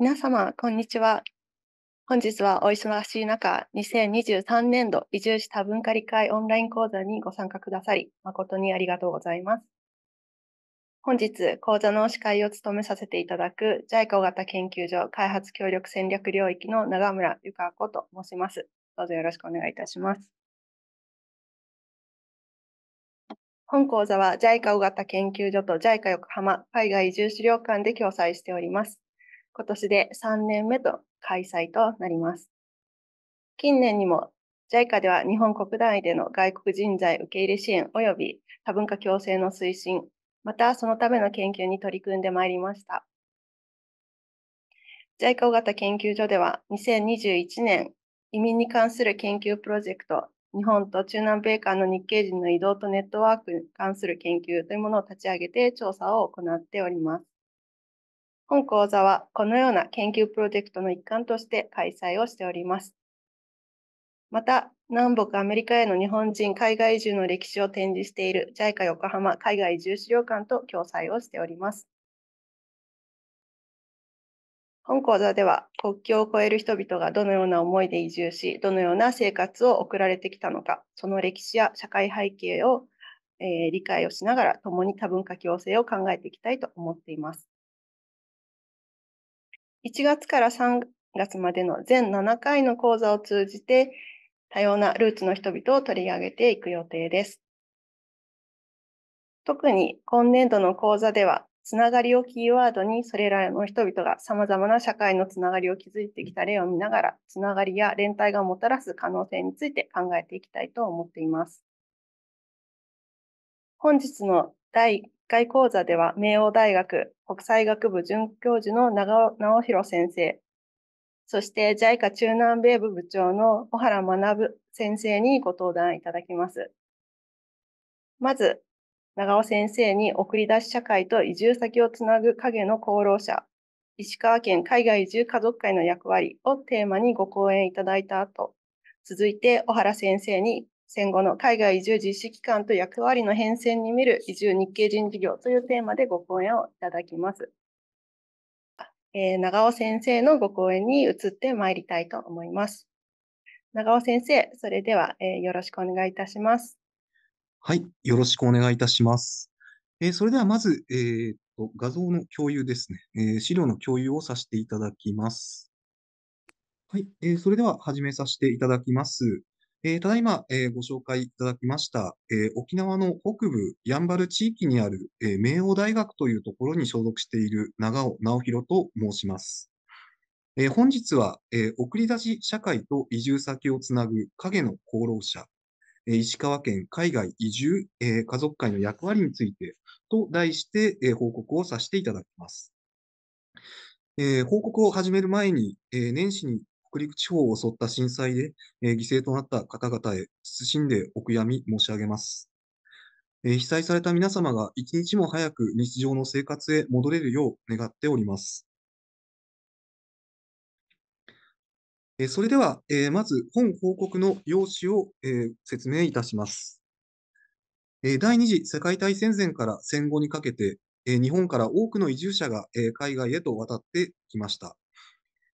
皆様、こんにちは。本日はお忙しい中、2023年度移住した文化理解オンライン講座にご参加くださり、誠にありがとうございます。本日、講座の司会を務めさせていただく JICA 大型研究所開発協力戦略領域の長村由香子と申します。どうぞよろしくお願いいたします。本講座は JICA 大型研究所と JICA 横浜海外移住資料館で共催しております。今年で3年目と開催となります。近年にも JICA では日本国内での外国人材受け入れ支援及び多文化共生の推進、またそのための研究に取り組んでまいりました。JICA 大型研究所では2021年移民に関する研究プロジェクト日本と中南米間の日系人の移動とネットワークに関する研究というものを立ち上げて調査を行っております。本講座はこのような研究プロジェクトの一環として開催をしております。また、南北アメリカへの日本人海外移住の歴史を展示している JICA 横浜海外移住資料館と共催をしております。本講座では国境を越える人々がどのような思いで移住し、どのような生活を送られてきたのか、その歴史や社会背景を、えー、理解をしながら、共に多文化共生を考えていきたいと思っています。1月から3月までの全7回の講座を通じて、多様なルーツの人々を取り上げていく予定です。特に今年度の講座では、つながりをキーワードに、それらの人々が様々な社会のつながりを築いてきた例を見ながら、つながりや連帯がもたらす可能性について考えていきたいと思っています。本日の第回講座では、明王大学国際学部准教授の長尾直弘先生、そして JICA 中南米部部長の小原学先生にご登壇いただきます。まず、長尾先生に送り出し社会と移住先をつなぐ影の功労者、石川県海外移住家族会の役割をテーマにご講演いただいた後、続いて小原先生に戦後の海外移住実施機関と役割の変遷に見る移住日系人事業というテーマでご講演をいただきます。えー、長尾先生のご講演に移ってまいりたいと思います。長尾先生、それでは、えー、よろしくお願いいたします。はい、よろしくお願いいたします。えー、それではまず、えーと、画像の共有ですね、えー、資料の共有をさせていただきます。はい、えー、それでは始めさせていただきます。えー、ただいま、えー、ご紹介いただきました、えー、沖縄の北部やんばる地域にある、え明王大学というところに所属している長尾直弘と申します。え本日は、え送り出し社会と移住先をつなぐ影の功労者、え石川県海外移住、え家族会の役割についてと題して、え報告をさせていただきます。えー、報告を始める前に、えー、年始に北陸地方を襲った震災で、えー、犠牲となった方々へ謹んでお悔やみ申し上げます。えー、被災された皆様が一日も早く日常の生活へ戻れるよう願っております。えー、それでは、えー、まず本報告の要旨を、えー、説明いたします。えー、第二次世界大戦前から戦後にかけて、えー、日本から多くの移住者が、えー、海外へと渡ってきました。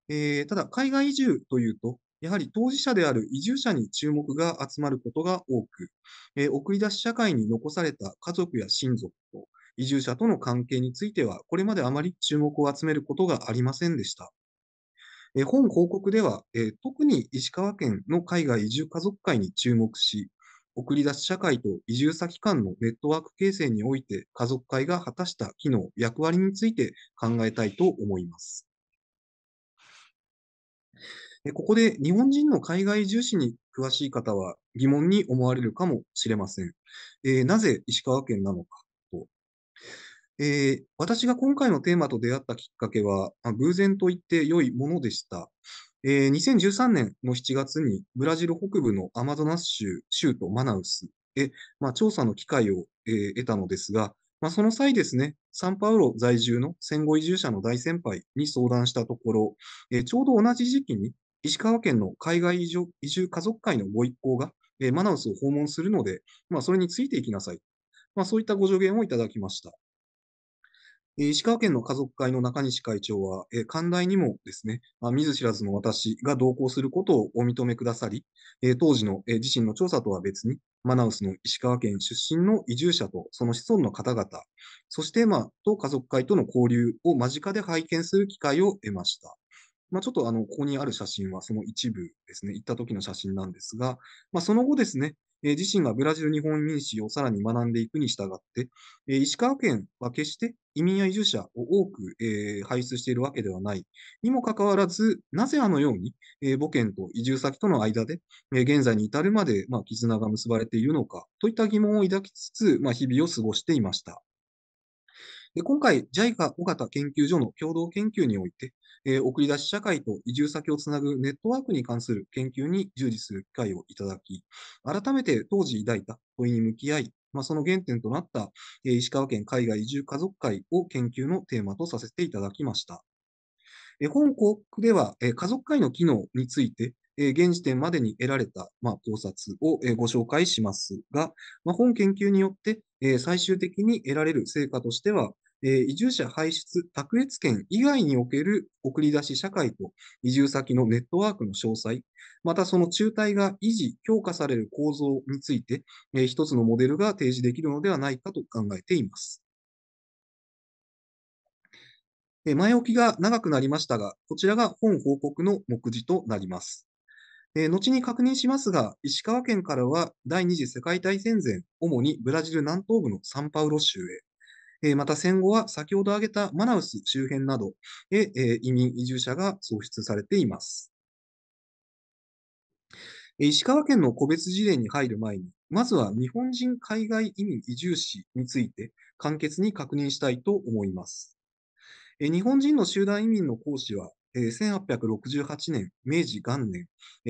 えー、ただ、海外移住というと、やはり当事者である移住者に注目が集まることが多く、えー、送り出し社会に残された家族や親族と移住者との関係については、これまであまり注目を集めることがありませんでした。えー、本報告では、えー、特に石川県の海外移住家族会に注目し、送り出し社会と移住先間のネットワーク形成において家族会が果たした機能、役割について考えたいと思います。ここで日本人の海外重視に詳しい方は疑問に思われるかもしれません。えー、なぜ石川県なのかと、えー、私が今回のテーマと出会ったきっかけは、まあ、偶然と言って良いものでした。えー、2013年の7月にブラジル北部のアマゾナス州、州都マナウスで、まあ、調査の機会を、えー、得たのですが、まあ、その際ですね、サンパウロ在住の戦後移住者の大先輩に相談したところ、えー、ちょうど同じ時期に石川県の海外移住移住家族会のご一行が、えー、マナウスを訪問するので、まあ、それについていきなさい。まあ、そういったご助言をいただきました。え石川県の家族会の中西会長は、え寛大にもですね、まあ、見ず知らずの私が同行することをお認めくださり、え当時の、え自身の調査とは別に、マナウスの石川県出身の移住者とその子孫の方々、そして、まあ、と家族会との交流を間近で拝見する機会を得ました。まあ、ちょっとあの、ここにある写真はその一部ですね、行った時の写真なんですが、まあ、その後ですね、えー、自身がブラジル日本移民史をさらに学んでいくに従って、えー、石川県は決して移民や移住者を多く、えー、輩出しているわけではないにもかかわらず、なぜあのように、え母県と移住先との間で、え現在に至るまで、まあ、絆が結ばれているのかといった疑問を抱きつつ、まあ、日々を過ごしていました。で今回、JICA 小型研究所の共同研究において、えー、送り出し社会と移住先をつなぐネットワークに関する研究に従事する機会をいただき、改めて当時抱いた問いに向き合い、まあ、その原点となった、えー、石川県海外移住家族会を研究のテーマとさせていただきました。えー、本校では、えー、家族会の機能について、え現時点までに得られた、まあ、考察を、えご紹介しますが、まあ、本研究によって、えー、最終的に得られる成果としては、えー、移住者排出、卓越権以外における送り出し社会と移住先のネットワークの詳細、またその中退が維持、強化される構造について、えー、一つのモデルが提示できるのではないかと考えています。えー、前置きが長くなりましたが、こちらが本報告の目次となります。え後に確認しますが、石川県からは第二次世界大戦前、主にブラジル南東部のサンパウロ州へ、えー、また戦後は先ほど挙げたマナウス周辺などへ、えー、移民移住者が創出されています。石川県の個別事例に入る前に、まずは日本人海外移民移住史について簡潔に確認したいと思います。日本人の集団移民の講師は、1868年、明治元年、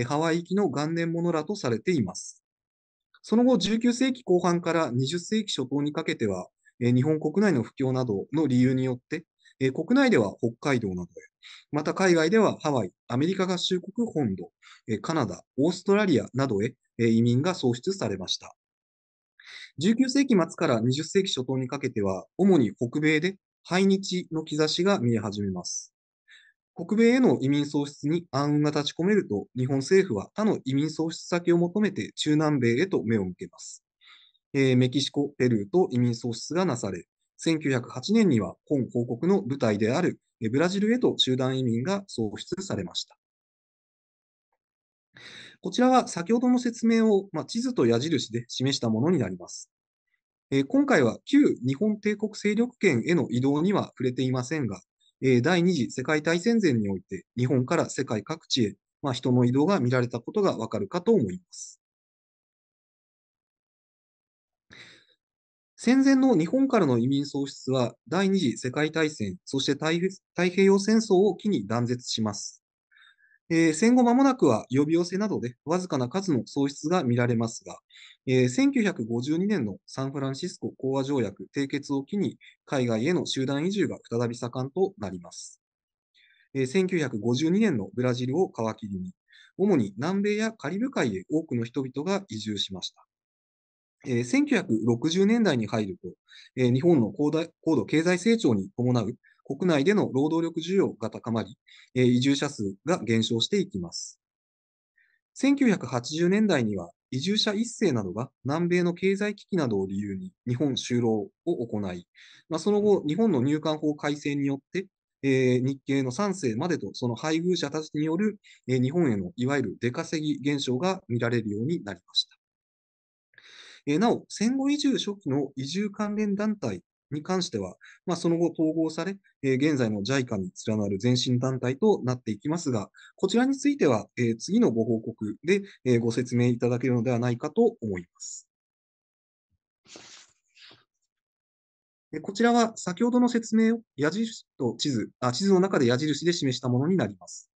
ハワイ行きの元年者らとされています。その後、19世紀後半から20世紀初頭にかけては、日本国内の不況などの理由によって、国内では北海道などへ、また海外ではハワイ、アメリカ合衆国本土、カナダ、オーストラリアなどへ、移民が創出されました。19世紀末から20世紀初頭にかけては、主に北米で排日の兆しが見え始めます。北米への移民創出に暗雲が立ち込めると、日本政府は他の移民創出先を求めて中南米へと目を向けます。えー、メキシコ、ペルーと移民喪失がなされ、1908年には本広告の舞台であるブラジルへと集団移民が創出されました。こちらは先ほどの説明を、まあ、地図と矢印で示したものになります。えー、今回は旧日本帝国勢力圏への移動には触れていませんが、えー、第二次世界大戦前において日本から世界各地へ、まあ、人の移動が見られたことがわかるかと思います。戦前の日本からの移民喪失は第二次世界大戦、そして太平洋戦争を機に断絶します。えー、戦後間もなくは呼び寄せなどでわずかな数の喪失が見られますが、えー、1952年のサンフランシスコ講和条約締結を機に海外への集団移住が再び盛んとなります。えー、1952年のブラジルを皮切りに、主に南米やカリブ海へ多くの人々が移住しました。えー、1960年代に入ると、えー、日本の高高度経済成長に伴う国内での労働力需要が高まり、えー、移住者数が減少していきます。1980年代には移住者一世などが南米の経済危機などを理由に日本就労を行い、まあ、その後、日本の入管法改正によって、えー、日系の3世までとその配偶者たちによる、えー、日本へのいわゆる出稼ぎ現象が見られるようになりました。えなお、戦後移住初期の移住関連団体に関しては、まあ、その後統合され、えー、現在の JICA に連なる前身団体となっていきますが、こちらについては、えー、次のご報告で、えー、ご説明いただけるのではないかと思います。こちらは先ほどの説明を矢印と地図あ、地図の中で矢印で示したものになります。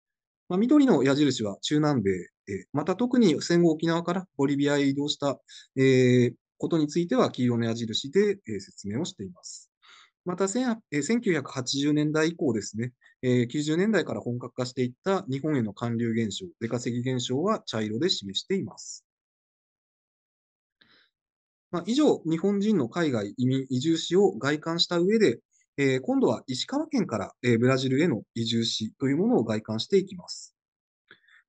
まあ、緑の矢印は中南米えまた特に戦後沖縄からボリビアへ移動した、えことについては黄色の矢印で、え説明をしています。また、1980年代以降ですね、え90年代から本格化していった日本への還流現象、出稼ぎ現象は茶色で示しています。まあ、以上、日本人の海外移民移住史を外観した上で、え今度は石川県から、えブラジルへの移住史というものを外観していきます。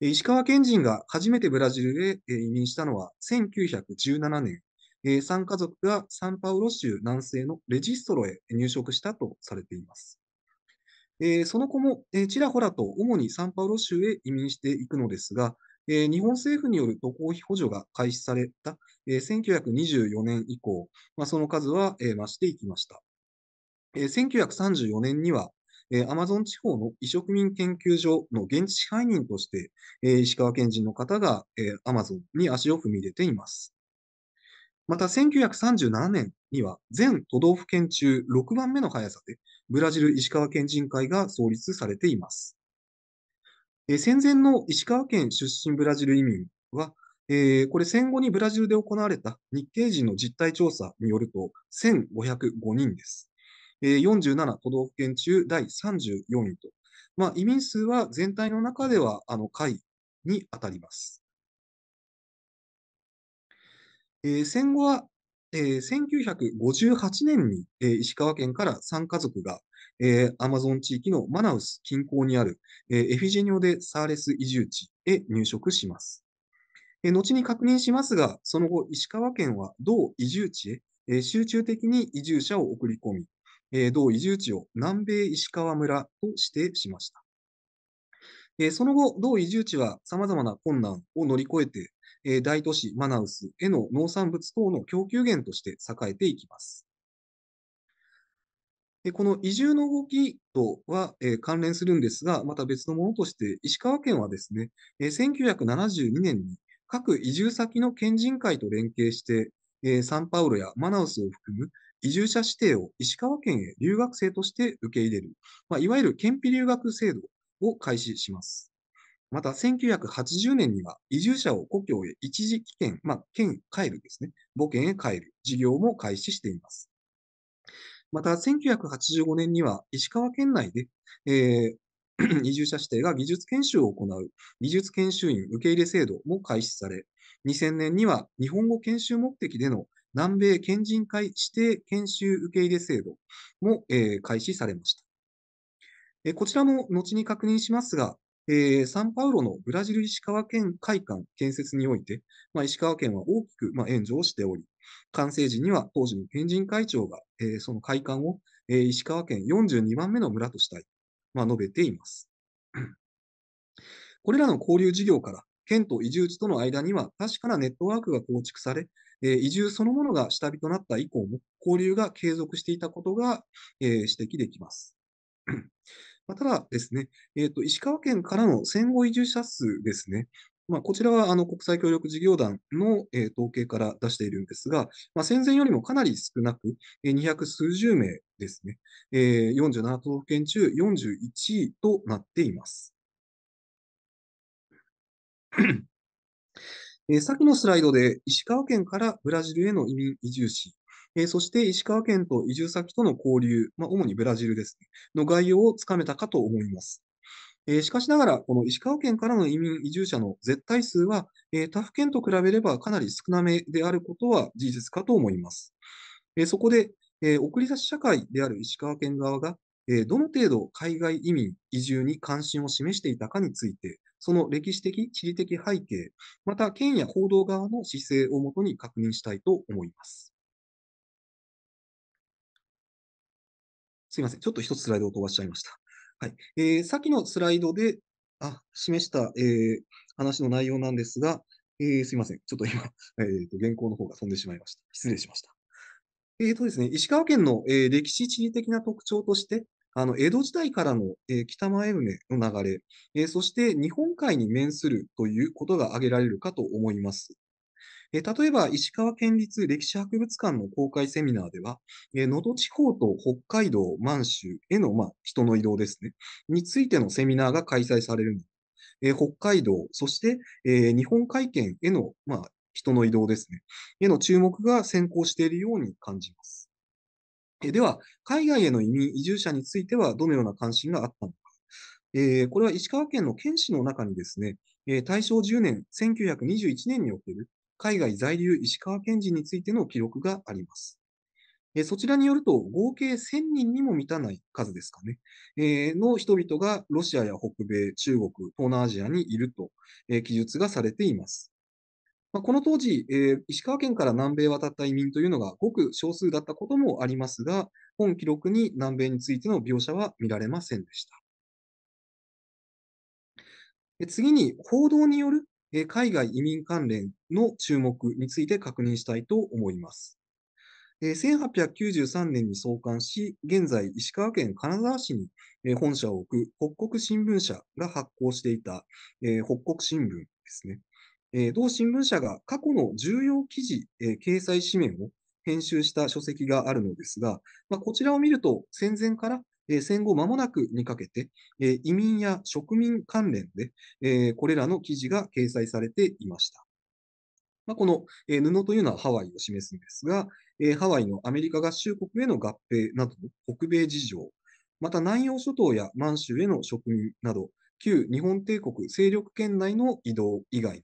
石川県人が初めてブラジルへ移民したのは1917年、3家族がサンパウロ州南西のレジストロへ入植したとされています。その後もちらほらと主にサンパウロ州へ移民していくのですが、日本政府による渡航費補助が開始された1924年以降、その数は増していきました。1934年にはえー、アマゾン地方の移植民研究所の現地支配人として、えー、石川県人の方が、えー、アマゾンに足を踏み入れています。また、1937年には全都道府県中6番目の速さで、ブラジル石川県人会が創立されています。えー、戦前の石川県出身ブラジル移民は、えー、これ戦後にブラジルで行われた日系人の実態調査によると1505人です。47都道府県中第34位と、まあ、移民数は全体の中ではあの下位に当たります。えー、戦後は、えー、1958年に、えー、石川県から3家族が、えー、アマゾン地域のマナウス近郊にある、えー、エフィジェニオ・でサーレス移住地へ入植します。えー、後に確認しますが、その後、石川県は同移住地へ、えー、集中的に移住者を送り込み、えー、同移住地を南米石川村と指定しました。えー、その後、同移住地は様々な困難を乗り越えて、えー、大都市マナウスへの農産物等の供給源として栄えていきます。でこの移住の動きとは、え関連するんですが、また別のものとして、石川県はですね、え1972年に各移住先の県人会と連携して、えサンパウロやマナウスを含む移住者指定を石川県へ留学生として受け入れる、まあ、いわゆる県費留学制度を開始します。また、1980年には移住者を故郷へ一時帰県、まあ、県帰るですね、母県へ帰る事業も開始しています。また、1985年には石川県内で、えー、移住者指定が技術研修を行う技術研修員受け入れ制度も開始され、2000年には日本語研修目的での南米県人会指定研修受け入れ制度も、えー、開始されました。えこちらも後に確認しますが、えー、サンパウロのブラジル石川県会館建設において、まあ、石川県は大きく、まあ、援助をしており、完成時には当時の県人会長が、えー、その会館を、えー、石川県42番目の村としたい、まあ、述べています。これらの交流事業から、県と移住地との間には確かなネットワークが構築され、え移住そのものが下火となった以降も交流が継続していたことが、え指摘できます。まただですね、えーと、石川県からの戦後移住者数ですね、まあ、こちらはあの国際協力事業団の、えー、統計から出しているんですが、まあ、戦前よりもかなり少なく、えー、200数十名ですね、えー、47都道府県中41位となっています。えー、先のスライドで石川県からブラジルへの移民移住し、えー、そして石川県と移住先との交流、まあ、主にブラジルですね、の概要をつかめたかと思います。えー、しかしながら、この石川県からの移民・移住者の絶対数は、えー、他府県と比べればかなり少なめであることは事実かと思います。えー、そこで、え送り出し社会である石川県側が、えどの程度海外移民、移住に関心を示していたかについて、その歴史的、地理的背景、また県や報道側の姿勢をもとに確認したいと思います。すいません、ちょっと一つスライドを飛ばしちゃいました。はいえー、先のスライドであ示した、えー、話の内容なんですが、えー、すいません、ちょっと今、えーと、原稿の方が飛んでしまいました。失礼しました。えーとですね、石川県の、えー、歴史地理的な特徴として、あの江戸時代からの、えー、北前船の流れ、えー、そして日本海に面するということが挙げられるかと思います。え例えば、石川県立歴史博物館の公開セミナーでは、能、え、登、地方と北海道、満州への、まあ、人の移動ですね、についてのセミナーが開催される。え北海道、そして、え日本海圏への、まあ、人の移動ですね、への注目が先行しているように感じます。では、海外への移民、移住者についてはどのような関心があったのか。えー、これは石川県の県史の中にですね、えー、大正10年、1921年における海外在留石川県人についての記録があります。えー、そちらによると、合計1000人にも満たない数ですかね、えー、の人々がロシアや北米、中国、東南アジアにいると、え記述がされています。まあ、この当時、えー、石川県から南米渡った移民というのがごく少数だったこともありますが、本記録に南米についての描写は見られませんでした。次に、報道による海外移民関連の注目について確認したいと思います。1893年に創刊し、現在石川県金沢市に本社を置く北国新聞社が発行していた北国新聞ですね。え同新聞社が過去の重要記事、え掲載紙面を編集した書籍があるのですが、まあ、こちらを見ると戦前から戦後間もなくにかけて、移民や植民関連で、これらの記事が掲載されていました。まあ、この布というのはハワイを示すんですが、ハワイのアメリカ合衆国への合併などの北米事情、また南洋諸島や満州への植民など、旧日本帝国勢力圏内の移動以外、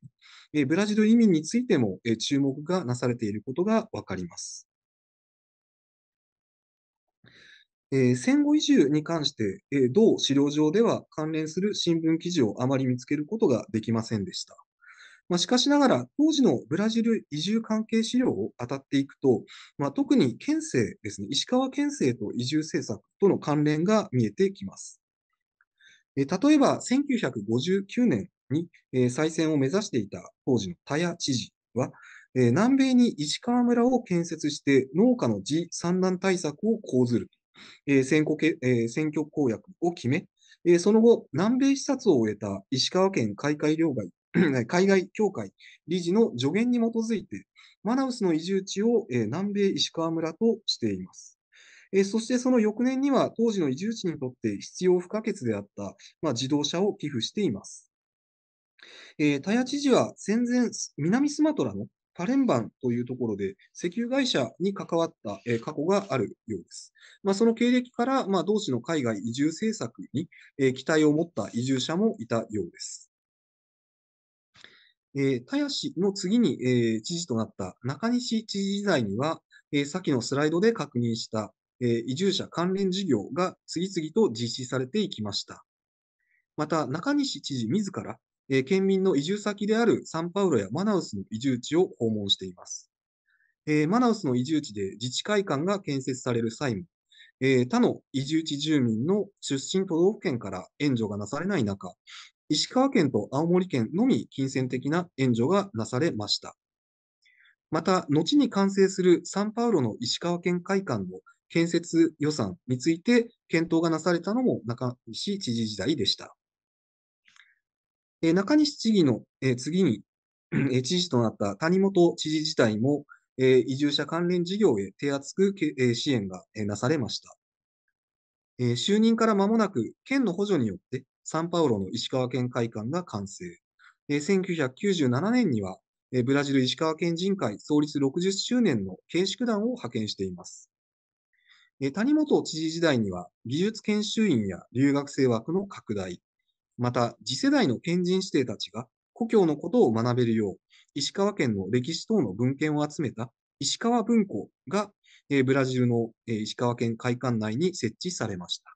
えブラジル移民についても、え注目がなされていることが分かります。えー、戦後移住に関して、えー、同資料上では関連する新聞記事をあまり見つけることができませんでした。まあ、しかしながら、当時のブラジル移住関係資料を当たっていくと、まあ、特に県政ですね、石川県政と移住政策との関連が見えてきます。例えば、1959年に、再選を目指していた当時の田谷知事は、南米に石川村を建設して農家の地産卵対策を講ずる、選挙公約を決め、その後、南米視察を終えた石川県海外外海外協会理事の助言に基づいて、マナウスの移住地を南米石川村としています。えー、そしてその翌年には当時の移住地にとって必要不可欠であった、まあ、自動車を寄付しています。えー、タ知事は戦前、南スマトラのパレンバンというところで石油会社に関わった、えー、過去があるようです。まあ、その経歴から、まあ、同市の海外移住政策に、えー、期待を持った移住者もいたようです。えー、田谷氏の次に、えー、知事となった中西知事時代には、えー、先のスライドで確認した、え移住者関連事業が次々と実施されていきました。また、中西知事自ら、え県民の移住先であるサンパウロやマナウスの移住地を訪問しています。えマナウスの移住地で自治会館が建設される際も、え他の移住地住民の出身都道府県から援助がなされない中、石川県と青森県のみ金銭的な援助がなされました。また、後に完成するサンパウロの石川県会館の建設予算について検討がなされたのも中西知事時代でした。中西知事の、次に、知事となった谷本知事自体も、移住者関連事業へ手厚く、支援が、なされました。就任から間もなく、県の補助によってサンパウロの石川県会館が完成。1997年には、ブラジル石川県人会創立60周年の慶祝団を派遣しています。え谷本知事時代には、技術研修員や留学生枠の拡大、また次世代の県人指定たちが故郷のことを学べるよう、石川県の歴史等の文献を集めた石川文庫が、えブラジルの、え石川県会館内に設置されました。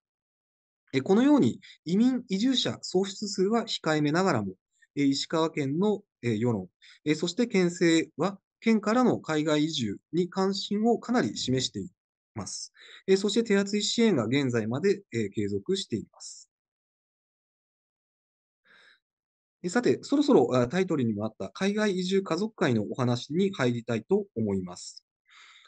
えこのように移民・移住者創出数は控えめながらも、え石川県の、え世論、えそして県政は県からの海外移住に関心をかなり示しています。えそして手厚い支援が現在まで、え継続しています。さて、そろそろタイトルにもあった海外移住家族会のお話に入りたいと思います。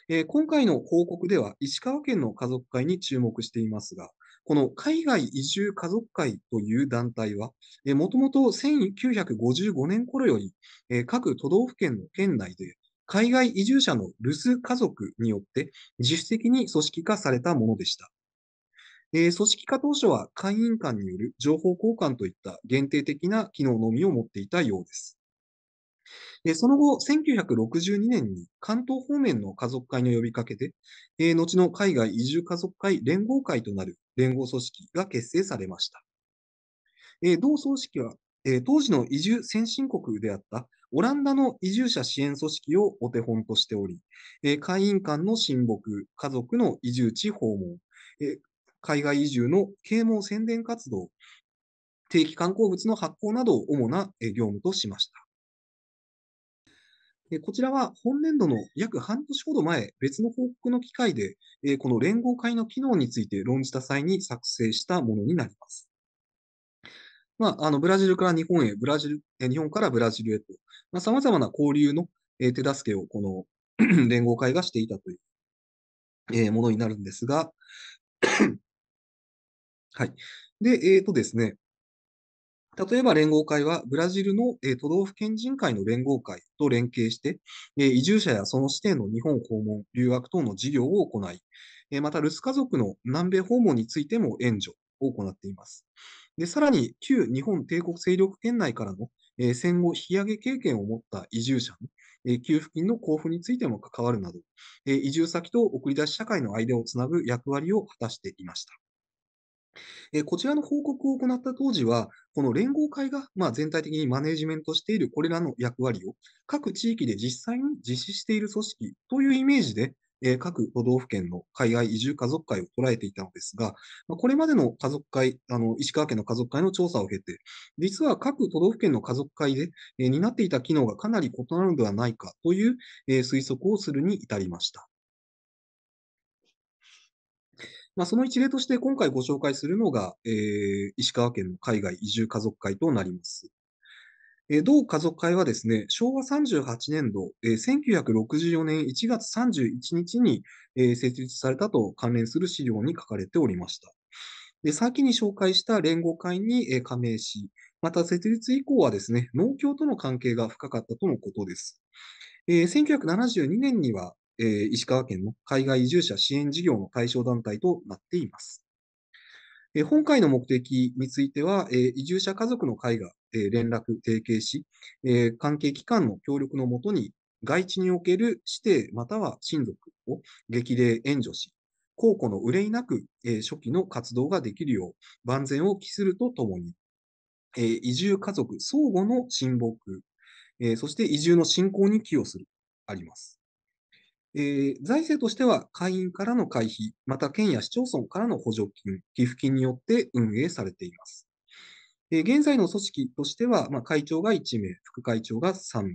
え今回の報告では石川県の家族会に注目していますが、この海外移住家族会という団体は、もともと1955年頃より、え各都道府県の県内で海外移住者の留守家族によって自主的に組織化されたものでした。えー、組織化当初は会員間による情報交換といった限定的な機能のみを持っていたようです。その後、1962年に関東方面の家族会の呼びかけで、えー、後の海外移住家族会連合会となる連合組織が結成されました。えー、同組織は、えー、当時の移住先進国であったオランダの移住者支援組織をお手本としており、え会員間の親睦、家族の移住地訪問、え海外移住の啓蒙宣伝活動、定期観光物の発行などを主な業務としました。こちらは本年度の約半年ほど前、別の報告の機会で、この連合会の機能について論じた際に作成したものになります。まあ、あのブラジルから日本へ、ブラジル日本からブラジルへと、さまざ、まな交流の、え手助けをこの 連合会がしていたという、えものになるんですが、はい。で、えっ、ー、とですね、例えば連合会は、ブラジルの、え都道府県人会の連合会と連携して、え移住者やその指定の日本訪問、留学等の事業を行い、えまた、留守家族の南米訪問についても援助を行っています。で、さらに旧日本帝国勢力圏内からの、えー、戦後引き上げ経験を持った移住者の、えー、給付金の交付についても関わるなど、えー、移住先と送り出し社会の間をつなぐ役割を果たしていました。えこちらの報告を行った当時は、この連合会が、まあ、全体的にマネージメントしているこれらの役割を各地域で実際に実施している組織というイメージで、え各都道府県の海外移住家族会を捉えていたのですが、まこれまでの家族会、あの石川県の家族会の調査を経て、実は各都道府県の家族会で、え担っていた機能がかなり異なるのではないかという、え推測をするに至りました。まあ、その一例として今回ご紹介するのが、えー、石川県の海外移住家族会となります。え同家族会はですね、昭和38年度、え1964年1月31日に、え設立されたと関連する資料に書かれておりました。で先に紹介した連合会に、え加盟し、また設立以降はですね、農協との関係が深かったとのことです。え1972年には、え石川県の海外移住者支援事業の対象団体となっています。本会の目的については、移住者家族の会が連絡、提携し、関係機関の協力のもとに、外地における指定または親族を激励援助し、公庫の憂いなく、初期の活動ができるよう万全を期するとともに、移住家族相互の親睦、そして移住の振興に寄与する、あります。えー、財政としては会員からの会費、また県や市町村からの補助金、寄付金によって運営されています。え現在の組織としては、まあ、会長が1名、副会長が3名、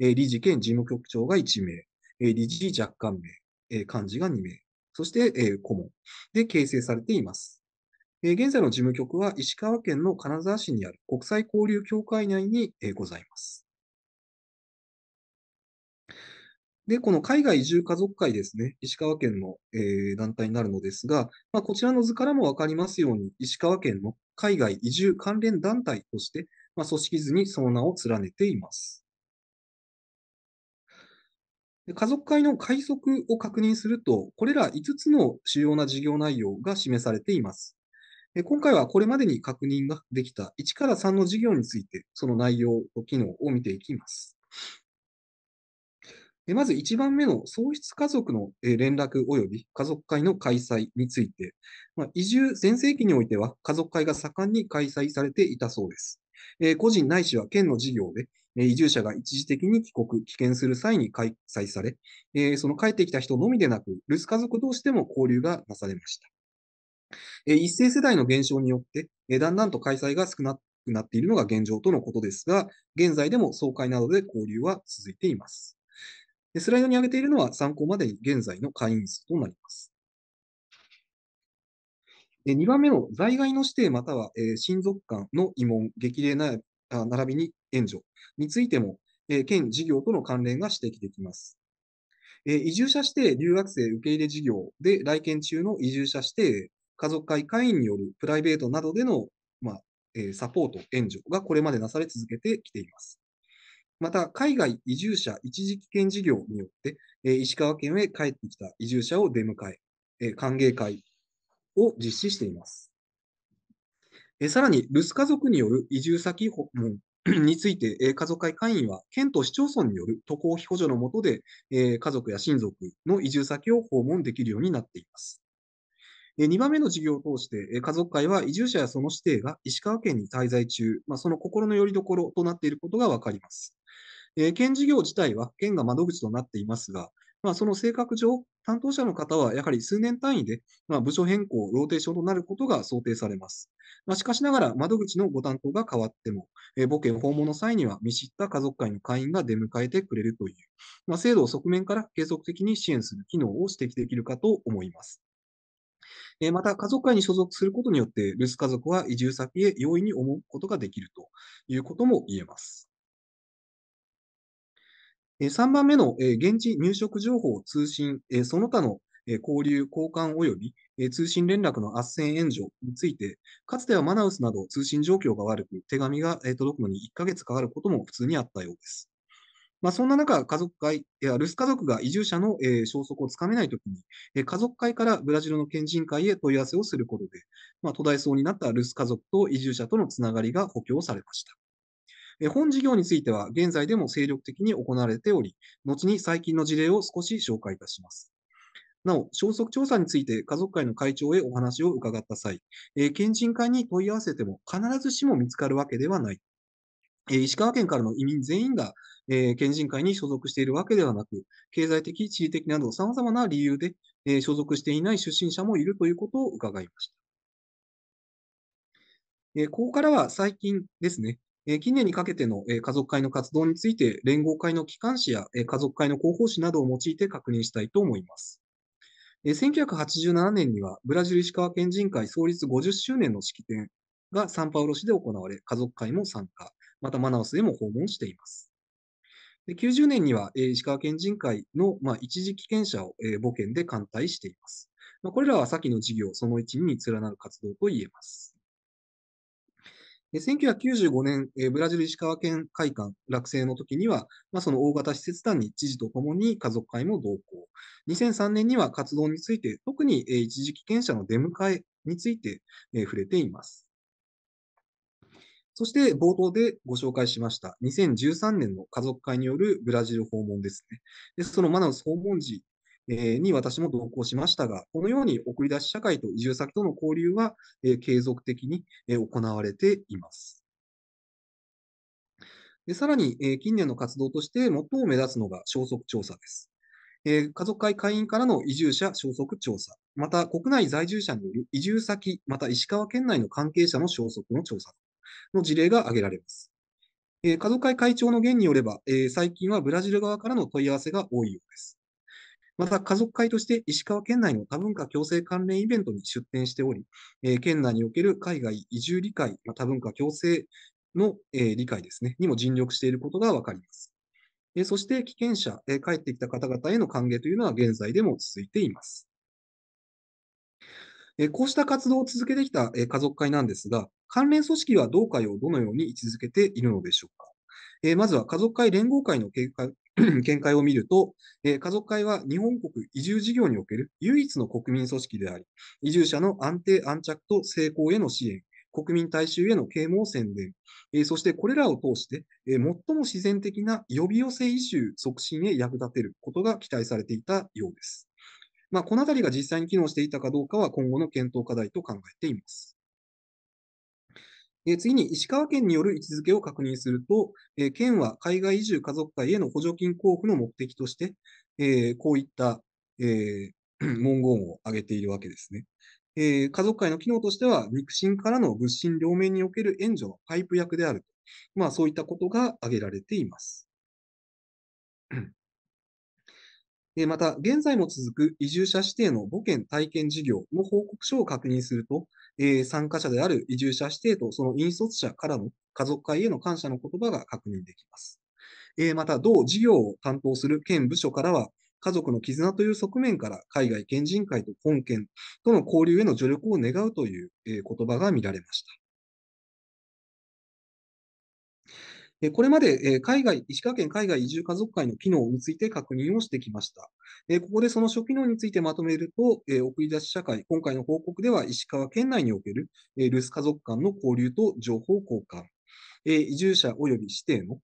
え理事兼事務局長が1名、え理事若干名、え幹事が2名、そして、え顧問で形成されています。え現在の事務局は石川県の金沢市にある国際交流協会内に、えございます。で、この海外移住家族会ですね、石川県の、えー、団体になるのですが、まあ、こちらの図からもわかりますように、石川県の海外移住関連団体として、まあ、組織図にその名を連ねています。家族会の快速を確認すると、これら5つの主要な事業内容が示されています。今回はこれまでに確認ができた1から3の事業について、その内容と機能を見ていきます。でまず1番目の喪失家族の連絡及び家族会の開催について、まあ、移住全盛期においては家族会が盛んに開催されていたそうです。えー、個人ないしは県の事業で、えー、移住者が一時的に帰国、帰県する際に開催され、えー、その帰ってきた人のみでなく、留守家族同士でも交流がなされました。えー、一世世代の減少によって、えー、だんだんと開催が少なくなっているのが現状とのことですが、現在でも総会などで交流は続いています。でスライドに上げているのは参考までに現在の会員数となります。で2番目の在外の指定または、えー、親族間の慰問、激励なあ並びに援助についても、えー、県事業との関連が指摘できます。えー、移住者指定留学生受け入れ事業で来県中の移住者指定、家族会会員によるプライベートなどでの、まあえー、サポート、援助がこれまでなされ続けてきています。また、海外移住者一時帰県事業によって、え石川県へ帰ってきた移住者を出迎ええ歓迎会を実施しています。えさらに、留守家族による移住先訪問 について、え家族会会員は、県と市町村による渡航費補助のもとで、え家族や親族の移住先を訪問できるようになっています。2番目の事業を通して、家族会は移住者やその指定が石川県に滞在中、まあ、その心の拠り所となっていることが分かります。えー、県事業自体は県が窓口となっていますが、まあ、その性格上、担当者の方はやはり数年単位で、まあ、部署変更、ローテーションとなることが想定されます。まあ、しかしながら、窓口のご担当が変わっても、えー、母県訪問の際には見知った家族会の会員が出迎えてくれるという、まあ、制度を側面から継続的に支援する機能を指摘できるかと思います。えまた、家族会に所属することによって、留守家族は移住先へ容易に思うことができるということも言えます。3番目の現地入植情報通信、その他の交流、交換及び通信連絡の斡旋援助について、かつてはマナウスなど通信状況が悪く、手紙が届くのに1ヶ月かかることも普通にあったようです。まあ、そんな中、家族会、留守家族が移住者の消息をつかめないときに、家族会からブラジルの県人会へ問い合わせをすることで、まあ、途絶えそうになった留守家族と移住者とのつながりが補強されました。本事業については現在でも精力的に行われており、後に最近の事例を少し紹介いたします。なお、消息調査について家族会の会長へお話を伺った際、えー、県人会に問い合わせても必ずしも見つかるわけではない。えー、石川県からの移民全員が、えー、県人会に所属しているわけではなく、経済的、地理的など様々な理由で、えー、所属していない出身者もいるということを伺いました。えここからは最近ですね、近年にかけての、家族会の活動について、連合会の機関紙や、家族会の広報誌などを用いて確認したいと思います。1987年には、ブラジル石川県人会創立50周年の式典がサンパウロ市で行われ、家族会も参加、またマナウスでも訪問しています。90年には、石川県人会の、一時危険者を、母県で艦隊しています。これらは先の事業その1に連なる活動と言えます。1995年、ブラジル石川県会館落成の時には、まあ、その大型施設団に知事と共に家族会も同行。2003年には活動について、特に、一時棄権者の出迎えについて、触れています。そして冒頭でご紹介しました2013年の家族会によるブラジル訪問ですね。でそのマナウス訪問時に私も同行しましたが、このように送り出し社会と移住先との交流は継続的に行われています。でさらに、え近年の活動として最も目立つのが消息調査です。え家族会会員からの移住者消息調査、また国内在住者による移住先、また石川県内の関係者の消息の調査の事例が挙げられます。え家族会会長の件によれば、え最近はブラジル側からの問い合わせが多いようです。また、家族会として石川県内の多文化共生関連イベントに出展しており、えー、県内における海外移住理解、多文化共生の、えー、理解ですね、にも尽力していることがわかります。えー、そして、被験者、え帰ってきた方々への歓迎というのは現在でも続いています。えこうした活動を続けてきた、え家族会なんですが、関連組織は同会をどのように位置づけているのでしょうか。えまずは家族会連合会の計画 見解を見ると、えー、家族会は日本国移住事業における唯一の国民組織であり、移住者の安定安着と成功への支援、国民大衆への啓蒙宣伝、えー、そしてこれらを通して、えー、最も自然的な呼び寄せ移住促進へ役立てることが期待されていたようです。まあ、このあたりが実際に機能していたかどうかは今後の検討課題と考えています。え次に石川県による位置づけを確認すると、え県は海外移住家族会への補助金交付の目的として、えこういった、え 文言を挙げているわけですね。えー、家族会の機能としては、肉親からの物心両面における援助のパイプ役であると。まあ、そういったことが挙げられています。えー、また、現在も続く移住者指定の母県体験事業の報告書を確認すると、え参加者である移住者指定とその引率者からの家族会への感謝の言葉が確認できます。えまた、同事業を担当する県部署からは、家族の絆という側面から海外県人会と本県との交流への助力を願うというえ言葉が見られました。これまで海外、石川県海外移住家族会の機能について確認をしてきました。ここでその諸機能についてまとめると、送り出し社会、今回の報告では石川県内における留守家族間の交流と情報交換、移住者及び指定の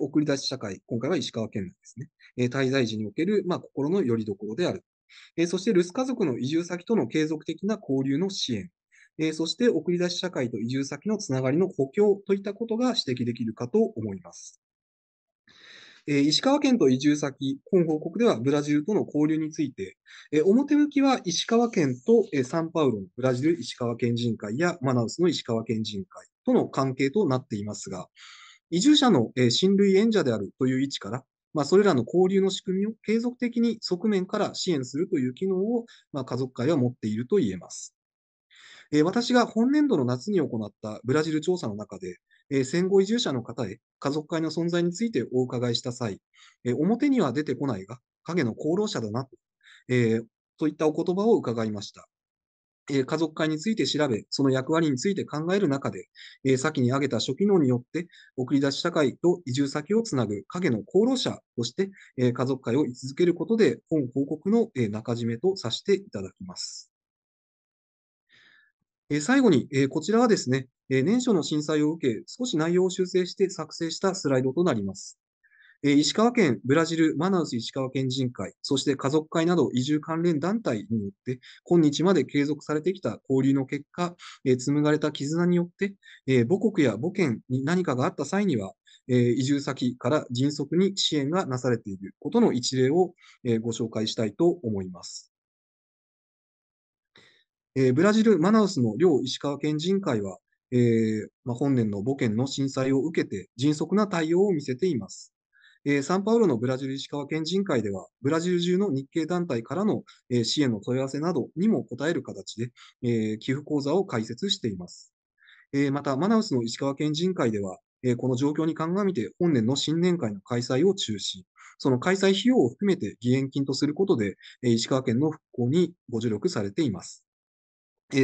送り出し社会、今回は石川県内ですね、滞在時における、まあ、心の拠り所である。そして留守家族の移住先との継続的な交流の支援、えそして送り出し社会と移住先のつながりの補強といったことが指摘できるかと思います。え石川県と移住先、今報告ではブラジルとの交流について、え表向きは石川県と、えサンパウロのブラジル石川県人会やマナウスの石川県人会との関係となっていますが、移住者の、え親類縁者であるという位置から、まあ、それらの交流の仕組みを継続的に側面から支援するという機能を、まあ、家族会は持っていると言えます。え私が本年度の夏に行ったブラジル調査の中で、え戦後移住者の方へ家族会の存在についてお伺いした際、え表には出てこないが、影の功労者だなと、えといったお言葉を伺いました。え家族会について調べ、その役割について考える中で、え先に挙げた諸機能によって、送り出し社会と移住先をつなぐ影の功労者として、え家族会を居続けることで、本報告の、え中締めとさせていただきます。え最後に、えこちらはですね、え年初の震災を受け、少し内容を修正して作成したスライドとなります。え石川県、ブラジル、マナウス石川県人会、そして家族会など移住関連団体によって、今日まで継続されてきた交流の結果、え紡がれた絆によって、え母国や母県に何かがあった際には、え移住先から迅速に支援がなされていることの一例を、えご紹介したいと思います。えー、ブラジル・マナウスの両石川県人会は、えー、まあ、本年の母県の震災を受けて迅速な対応を見せています。えー、サンパウロのブラジル石川県人会では、ブラジル中の日系団体からの、え支援の問い合わせなどにも応える形で、え寄付講座を開設しています。えまた、マナウスの石川県人会では、えこの状況に鑑みて本年の新年会の開催を中止、その開催費用を含めて義援金とすることで、え石川県の復興にご助力されています。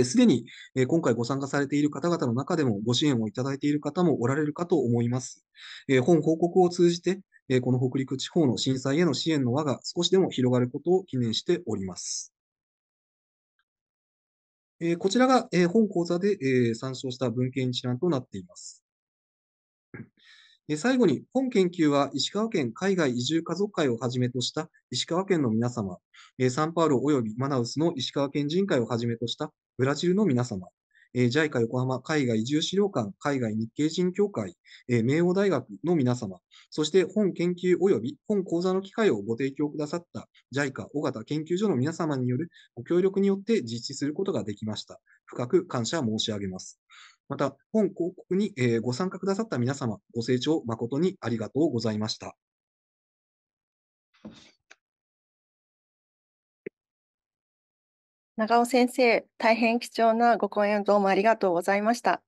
す、で、に、え今回ご参加されている方々の中でもご支援をいただいている方もおられるかと思います。え本報告を通じて、えこの北陸地方の震災への支援の輪が少しでも広がることを記念しております。えこちらが、え本講座で、え参照した文献一覧となっています。最後に、本研究は石川県海外移住家族会をはじめとした石川県の皆様、サンパウロ及びマナウスの石川県人会をはじめとしたブラジルの皆様、えー、JICA 横浜海外移住資料館、海外日系人協会、えー、明王大学の皆様、そして本研究及び本講座の機会をご提供くださった JICA 尾形研究所の皆様によるご協力によって実施することができました。深く感謝申し上げます。また、本広告に、えご参加くださった皆様、ご清聴誠にありがとうございました。長尾先生、大変貴重なご講演どうもありがとうございました。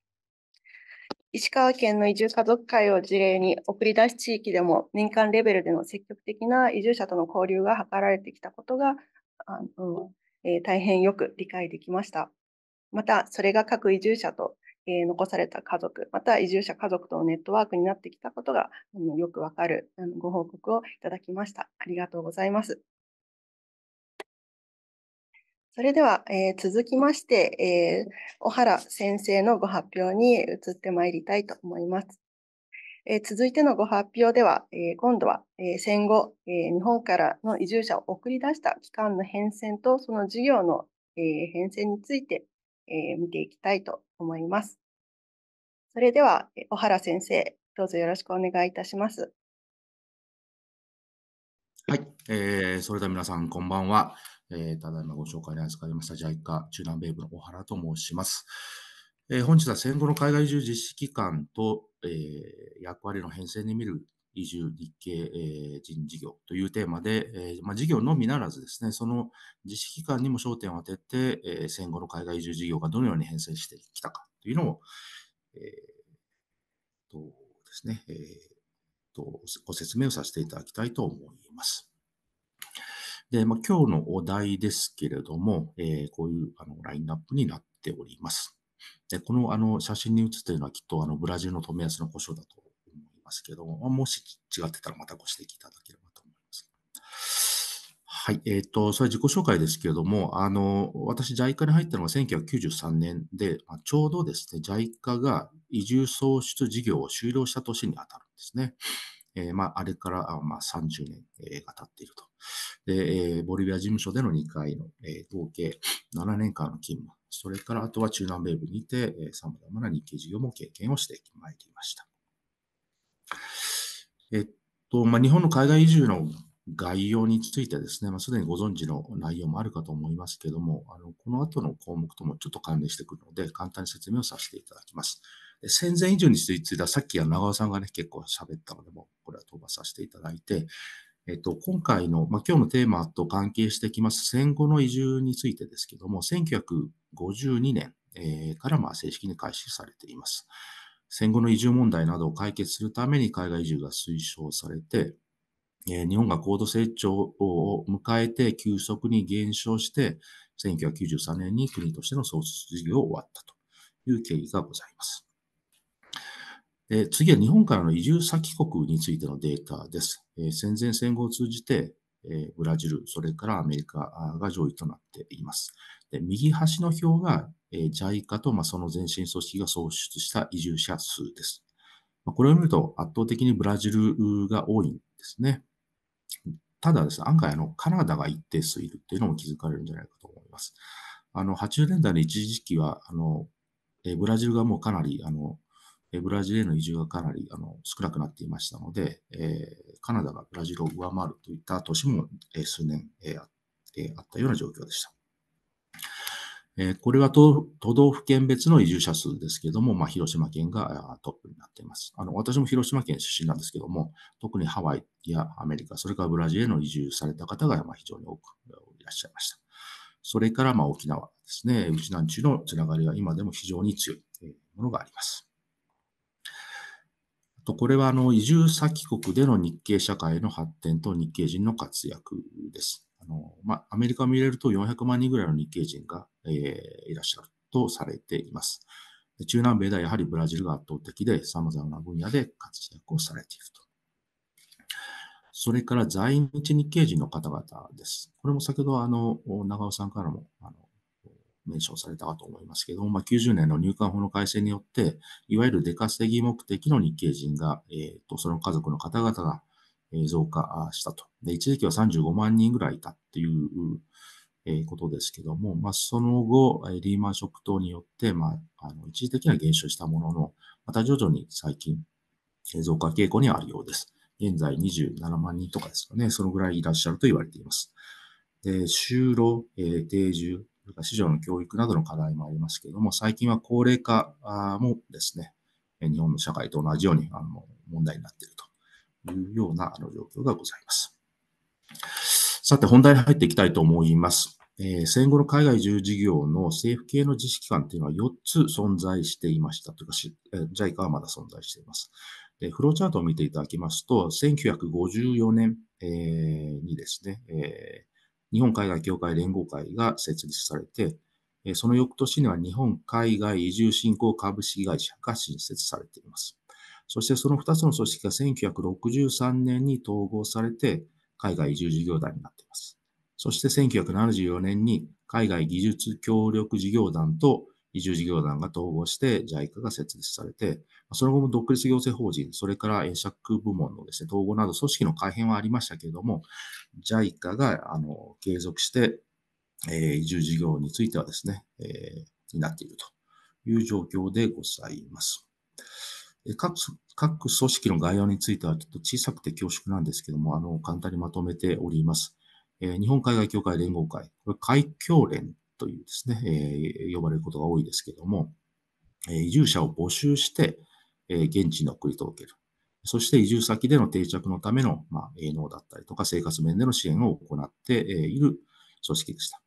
石川県の移住家族会を事例に送り出し地域でも民間レベルでの積極的な移住者との交流が図られてきたことがあの、えー、大変よく理解できました。また、それが各移住者と、えー、残された家族、また移住者家族とのネットワークになってきたことがあのよくわかるあのご報告をいただきました。ありがとうございます。それでは、えー、続きまして、えー、小原先生のご発表に移ってまいりたいと思います。えー、続いてのご発表では、えー、今度は、えー、戦後、え日本からの移住者を送り出した期間の変遷とその事業の、え変遷について、え見ていきたいと思います。それでは、え小原先生、どうぞよろしくお願いいたします。はい、えー、それでは皆さん、こんばんは。えー、ただいまご紹介に預かりましたジャイカ中南米部の小原と申します。えー、本日は戦後の海外移住実施機関と、えー、役割の変遷に見る移住日系、え人事業というテーマで、えまあ、事業のみならずですね、その実施機関にも焦点を当てて、え戦後の海外移住事業がどのように変遷してきたかというのを、えーとですねえーとご説明をさせていただきたいと思います。で、まあ、今日のお題ですけれども、えー、こういうあのラインナップになっております。でこのあの写真に写っているのはきっとあのブラジルの止め安の故障だと思いますけども、まあ、もし違ってたらまたご指摘いただければと思います。はい、えっ、ー、と、それは自己紹介ですけれども、あの、私、JICA に入ったのが1993年で、まあ、ちょうどですね、JICA が移住創出事業を終了した年にあたるんですね。えー、まあ、あれから、まあ、30年、えー、が経っていると。で、えー、ボリビア事務所での2回の、えー、合計7年間の勤務、それからあとは中南米部にて、えー、様々な日系事業も経験をしてまいりました。えっと、まあ、日本の海外移住の概要についてですね、まあ、すでにご存知の内容もあるかと思いますけども、あのこの後の項目ともちょっと関連してくるので、簡単に説明をさせていただきます。戦前以上については、さっきは長尾さんがね、結構喋ったので、もこれは飛ばさせていただいて、えっと、今回の、まあ、今日のテーマと関係してきます戦後の移住についてですけども、1952年、えー、からまあ正式に開始されています。戦後の移住問題などを解決するために海外移住が推奨されて、えー、日本が高度成長を迎えて急速に減少して、1993年に国としての創出事業を終わったという経緯がございます。次は日本からの移住先国についてのデータです。え戦前戦後を通じて、えブラジル、それからアメリカが上位となっています。で右端の表が、え JICA と、まあ、その前身組織が創出した移住者数です。まこれを見ると圧倒的にブラジルが多いんですね。ただですね、案外あのカナダが一定数いるっていうのも気づかれるんじゃないかと思います。あの80年代の一時期はあの、ブラジルがもうかなりあのえブラジルへの移住がかなりあの少なくなっていましたので、えカナダがブラジルを上回るといった年も、え数年、えあったような状況でした。えこれは都道府県別の移住者数ですけども、まあ、広島県がトップになっています。あの私も広島県出身なんですけども、特にハワイやアメリカ、それからブラジルへの移住された方がま非常に多くいらっしゃいました。それからま沖縄ですね、うちなんちゅうのつながりは今でも非常に強いものがあります。と、これはあの移住先国での日系社会の発展と日系人の活躍です。あのまあ、アメリカを見れると400万人ぐらいの日系人が、えー、いらっしゃるとされています。中南米ではやはりブラジルが圧倒的で様々な分野で活躍をされていると。それから在日日系人の方々です。これも先ほどあの長尾さんからもあのメンションされたかと思いますけど、まあ、90年の入管法の改正によって、いわゆる出稼ぎ目的の日系人が、えーと、その家族の方々が増加したと。で一時期は35万人ぐらいいたっていう、えー、ことですけども、まあ、その後、リーマンショック等によって、まあ、あの一時的な減少したものの、また徐々に最近、増加傾向にあるようです。現在27万人とかですかね、そのぐらいいらっしゃると言われています。で就労、えー、定住、それから市場の教育などの課題もありますけれども、最近は高齢化もですね、日本の社会と同じようにあの問題になっているというようなあの状況がございます。さて、本題に入っていきたいと思います。え戦後の海外従事業の政府系の実施機関というのは4つ存在していましたというか、JICA はまだ存在しています。で、フローチャートを見ていただきますと、1954年、えー、にですね、えー日本海外協会連合会が設立されて、その翌年には日本海外移住振興株式会社が新設されています。そしてその2つの組織が1963年に統合されて海外移住事業団になっています。そして1974年に海外技術協力事業団と移住事業団が統合して JICA が設立されて、その後も独立行政法人、それから営借部門のですね、統合など組織の改変はありましたけれども、JICA があの継続して、え移住事業についてはですね、えー、になっているという状況でございます。各各組織の概要についてはちょっと小さくて恐縮なんですけども、あの、簡単にまとめております。えー、日本海外協会連合会、これ、海峡連というですね、えー、呼ばれることが多いですけども、え移住者を募集して、え現地に送り届ける。そして移住先での定着のための、まあ、営農だったりとか生活面での支援を行っている組織でした。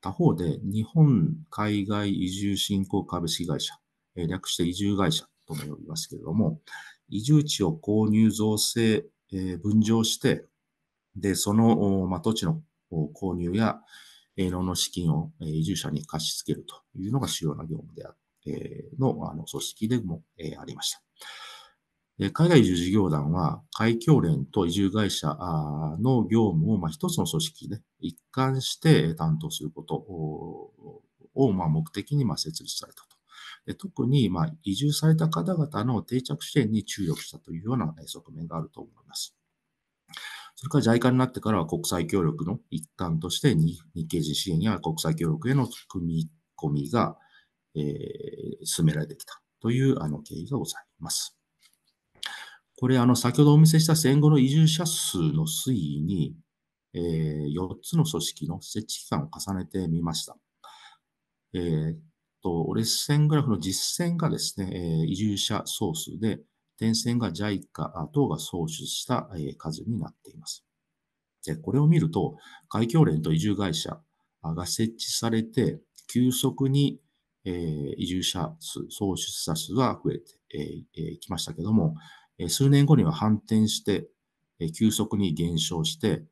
他方で、日本海外移住振興株式会社、略して移住会社とも呼びますけれども、移住地を購入造成、分譲して、で、その、まあ、土地の購入や営農の資金を、え移住者に貸し付けるというのが主要な業務であって、のあの組織でも、えありました。海外移住事業団は、海峡連と移住会社の業務を、まあ、一つの組織で一貫して担当することを、まあ、目的に、まあ、設立されたと。で特に、まあ、移住された方々の定着支援に注力したというような側面があると思います。それから JICA になってからは国際協力の一環として日系人支援や国際協力への組み込みが、えー、進められてきたというあの経緯がございます。これ、あの、先ほどお見せした戦後の移住者数の推移に、えー、4つの組織の設置期間を重ねてみました。えー、と、折れ線グラフの実践がですね、えー、移住者総数で、点線が JICA 等が創出した数になっています。で、これを見ると、海峡連と移住会社が設置されて、急速に移住者数、創出者数が増えてきましたけども、数年後には反転して、急速に減少して、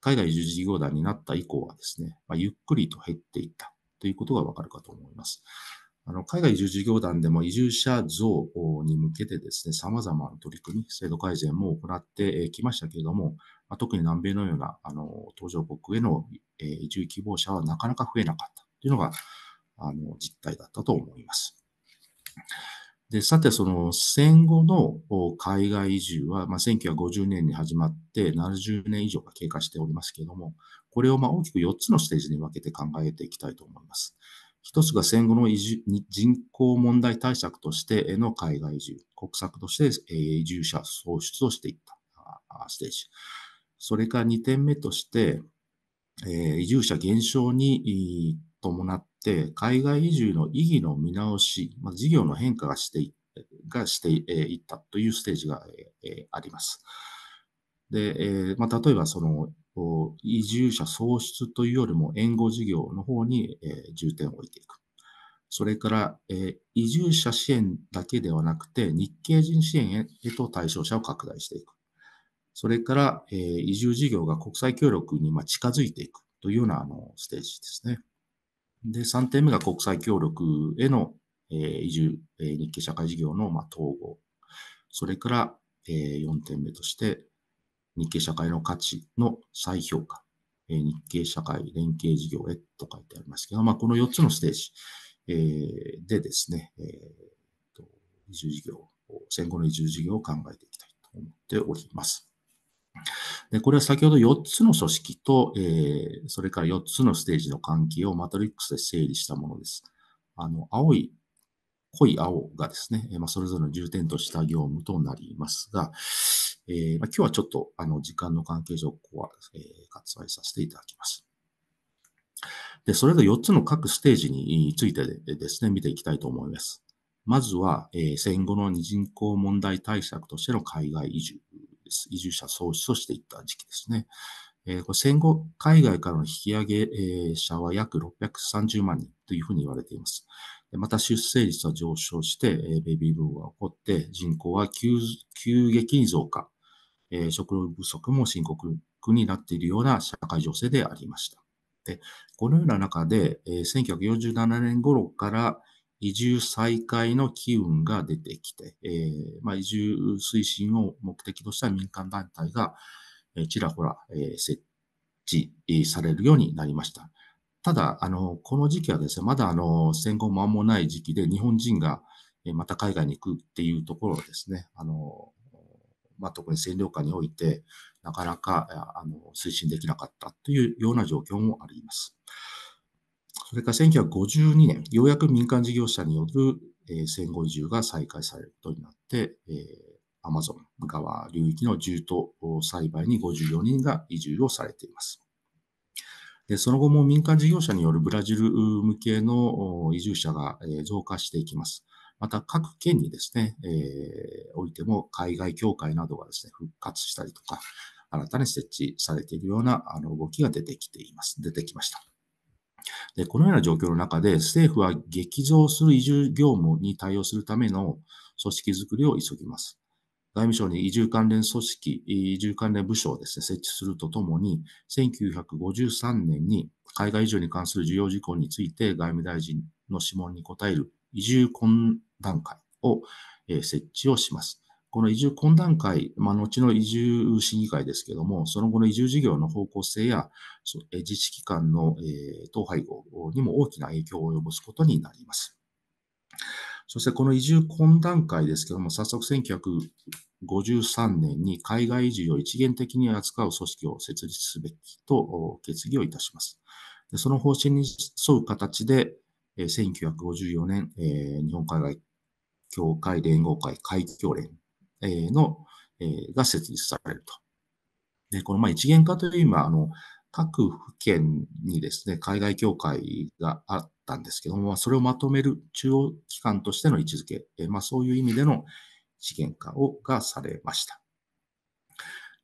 海外移住事業団になった以降はですね、まゆっくりと減っていったということがわかるかと思います。あの、海外移住事業団でも移住者増に向けてですね、様々な取り組み、制度改善も行ってきましたけれども、ま特に南米のような、あの、途上国への移住希望者はなかなか増えなかったというのが、あの、実態だったと思います。で、さて、その戦後の海外移住は、まあ、1950年に始まって70年以上が経過しておりますけれども、これをま大きく4つのステージに分けて考えていきたいと思います。一つが戦後の人口問題対策としての海外移住、国策として移住者創出をしていったステージ。それから2点目として、移住者減少に伴って、海外移住の意義の見直し、事業の変化がしていがしていったというステージがあります。で、まあ、例えばその移住者創出というよりも援護事業の方に、え重点を置いていく。それから、え移住者支援だけではなくて、日系人支援へと対象者を拡大していく。それから、え移住事業が国際協力に近づいていくというようなあのステージですね。で、3点目が国際協力への、え移住、え日系社会事業の、ま統合。それから、え4点目として、日経社会の価値の再評価、えー、日経社会連携事業へと書いてありますけど、まあ、この4つのステージ、えー、でですね、えーと、移住事業、戦後の移住事業を考えていきたいと思っております。でこれは先ほど4つの組織と、えー、それから4つのステージの関係をマトリックスで整理したものです。あの青い濃い青がですね、まあ、それぞれの重点とした業務となりますが、えー、ま今日はちょっと、あの、時間の関係上、ここは、えー、割愛させていただきます。で、それぞれ4つの各ステージについてですね、見ていきたいと思います。まずは、えー、戦後の二人口問題対策としての海外移住です。移住者創出としていった時期ですね。えー、これ戦後、海外からの引き上げ者は約630万人というふうに言われています。また出生率は上昇して、ベビーブームが起こって、人口は急激に増加えー、食料不足も深刻になっているような社会情勢でありました。でこのような中で、えー、1947年頃から移住再開の機運が出てきて、えー、まあ、移住推進を目的とした民間団体が、えちらほら、え設置されるようになりました。ただ、あの、この時期はですね、まだあの、戦後間もない時期で日本人がまた海外に行くっていうところですね、あの、まあ、特に占領下において、なかなかあの推進できなかったというような状況もあります。それから1952年、ようやく民間事業者による、えー、戦後移住が再開されることになって、えー、アマゾン川流域の重刀栽培に54人が移住をされています。でその後も民間事業者によるブラジル向けの移住者が増加していきます。また各県にですね、えー、おいても海外協会などがですね、復活したりとか、新たに設置されているようなあの動きが出てきています。出てきました。でこのような状況の中で、政府は激増する移住業務に対応するための組織づくりを急ぎます。外務省に移住関連組織、移住関連部署をですね、設置するとともに、1953年に海外移住に関する重要事項について外務大臣の諮問に答える移住ン段階を、え設置をします。この移住懇談会、まあ、後の移住審議会ですけども、その後の移住事業の方向性や、自治機関の、え統廃合にも大きな影響を及ぼすことになります。そしてこの移住懇談会ですけども、早速1953年に海外移住を一元的に扱う組織を設立すべきと決議をいたします。でその方針に沿う形で、1954年、日本海外協会、連合会、会協連の、えー、が設立されると。で、このまあ一元化という今、あの、各府県にですね、海外協会があったんですけども、それをまとめる中央機関としての位置づけ、えまあ、そういう意味での一元化をがされました。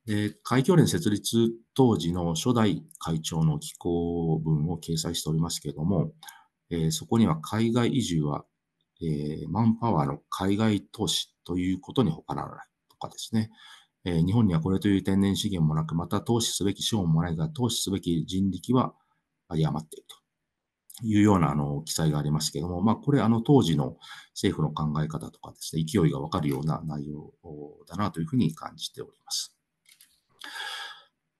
で、海峡連設立当時の初代会長の寄稿文を掲載しておりますけれども、えー、そこには海外移住はえー、マンパワーの海外投資ということに他ならないとかですね、えー、日本にはこれという天然資源もなく、また投資すべき資本もないが、投資すべき人力は誤っているというようなあの記載がありますけども、まあ、これ、あの当時の政府の考え方とかですね、勢いがわかるような内容だなというふうに感じております。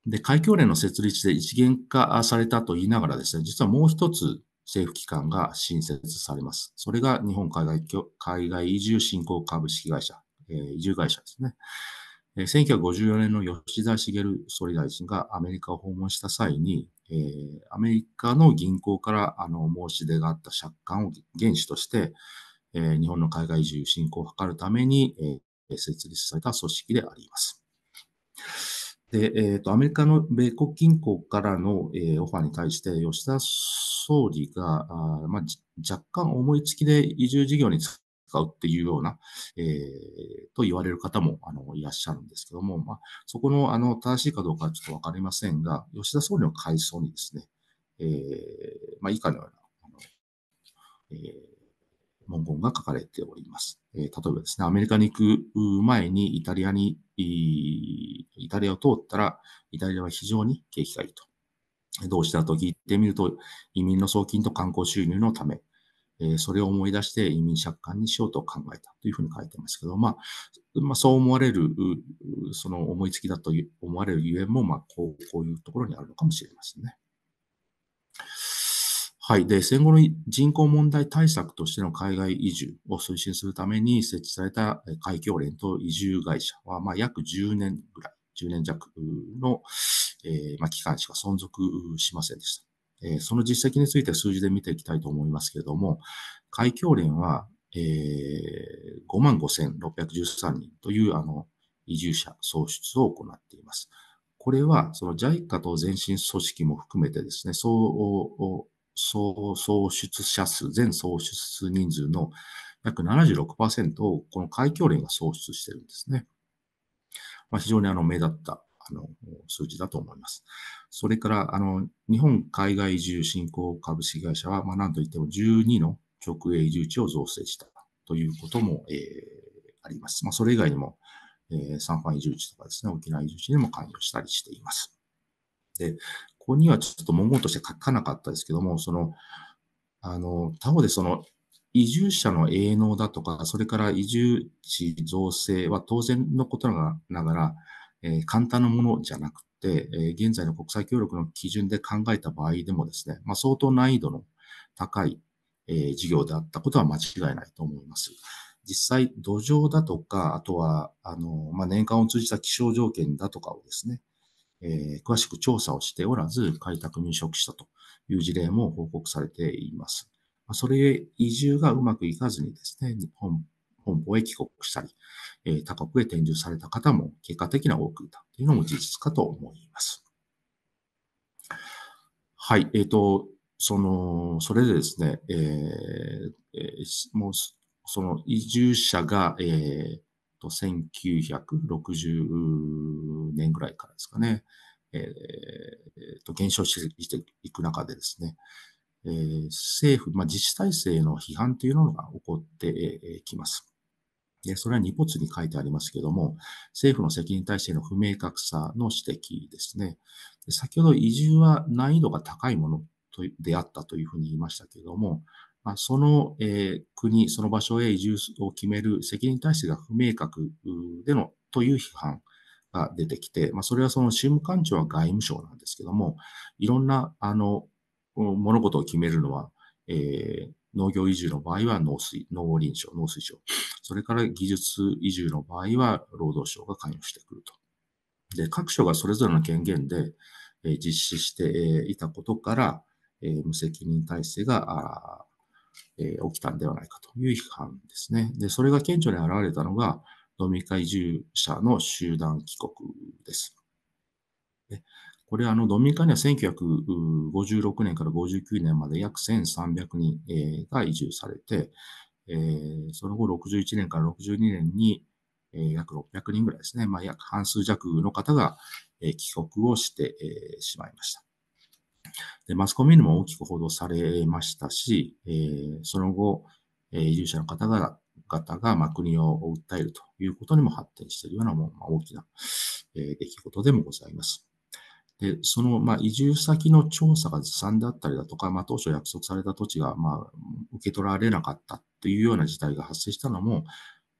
で、海峡連の設立で一元化されたと言いながらですね、実はもう一つ政府機関が新設されます。それが日本海外海外移住振興株式会社、えー、移住会社ですね。え1954年の吉田茂総理大臣がアメリカを訪問した際に、えー、アメリカの銀行からあの申し出があった借款を原資として、えー、日本の海外移住振興を図るために、えー、設立された組織であります。で、えっ、ー、と、アメリカの米国銀行からの、えー、オファーに対して、吉田総理が、あまあ、若干思いつきで移住事業に使うっていうような、えー、と言われる方も、あの、いらっしゃるんですけども、まあ、そこの、あの、正しいかどうかはちょっとわかりませんが、吉田総理の回想にですね、えー、まあ、以下のような、あの、えー、文言が書かれております。え例えばですね、アメリカに行く前にイタリアにイタリアを通ったら、イタリアは非常に景気がいいと。どうしたと聞いてみると、移民の送金と観光収入のため、えそれを思い出して移民借款にしようと考えたというふうに書いてますけど、まあ、まあ、そう思われる、その思いつきだと思われるゆえんも、まあ、こう、こういうところにあるのかもしれませんね。はい。で、戦後の人口問題対策としての海外移住を推進するために設置された海峡連と移住会社は、まあ、約10年ぐらい、10年弱の、えー、まあ、期間しか存続しませんでした、えー、その実績について数字で見ていきたいと思いますけれども、海峡連は、えー、55,613人という、あの、移住者創出を行っています。これは、その JICA と前進組織も含めてですね、そう総創出者数、全創出人数の約76%をこの海峡連が創出してるんですね。まあ、非常にあの目立ったあの数字だと思います。それからあの日本海外移住振興株式会社は、まあ、なんといっても12の直営移住地を造成したということも、えー、あります。まあ、それ以外にも、えー、サンファン移住地とかですね、沖縄移住地にも関与したりしています。で、ここにはちょっと文言として書かなかったですけども、その、あの、他方でその、移住者の営農だとか、それから移住地造成は当然のことながら、えー、簡単なものじゃなくて、えー、現在の国際協力の基準で考えた場合でもですね、まあ、相当難易度の高い、えー、事業であったことは間違いないと思います。実際、土壌だとか、あとは、あの、まあ、年間を通じた気象条件だとかをですね、えー、詳しく調査をしておらず、開拓入植したという事例も報告されています。それ移住がうまくいかずにですね、日本本邦へ帰国したり、えー、他国へ転住された方も結果的には多くいたというのも事実かと思います。はい、えっ、ー、と、その、それでですね、えー、えー、もう、その移住者が、えっ、ー、と、1960年ぐらいからですかね、えー、と減少していく中でですね、えー、政府、まあ、自治体制の批判というのが起こってきます。で、それは二ツに書いてありますけども、政府の責任体制の不明確さの指摘ですね。先ほど移住は難易度が高いものとであったというふうに言いましたけれども、まあ、その、えー、国、その場所へ移住を決める責任体制が不明確でのという批判、が出てきて、まあ、それはその宗務官庁は外務省なんですけども、いろんな、あの、物事を決めるのは、えー、農業移住の場合は農水、農林省、農水省。それから技術移住の場合は労働省が関与してくると。で、各省がそれぞれの権限で、えー、実施していたことから、えー、無責任体制が、えー、起きたんではないかという批判ですね。で、それが顕著に現れたのが、飲み会従者の集団帰国です。これ、あの、ドミニカには1956年から59年まで約1300人、えが移住されて、えその後61年から62年に、え約600人ぐらいですね、まあ、約半数弱の方が、え帰国をして、えしまいました。でマスコミにも大きく報道されましたし、えその後、え移住者の方が方が、ま国を訴えるということにも発展しているような、ま大きな、え出来事でもございます。で、その、ま移住先の調査がずさんであったりだとか、ま当初約束された土地が、ま受け取られなかったというような事態が発生したのも、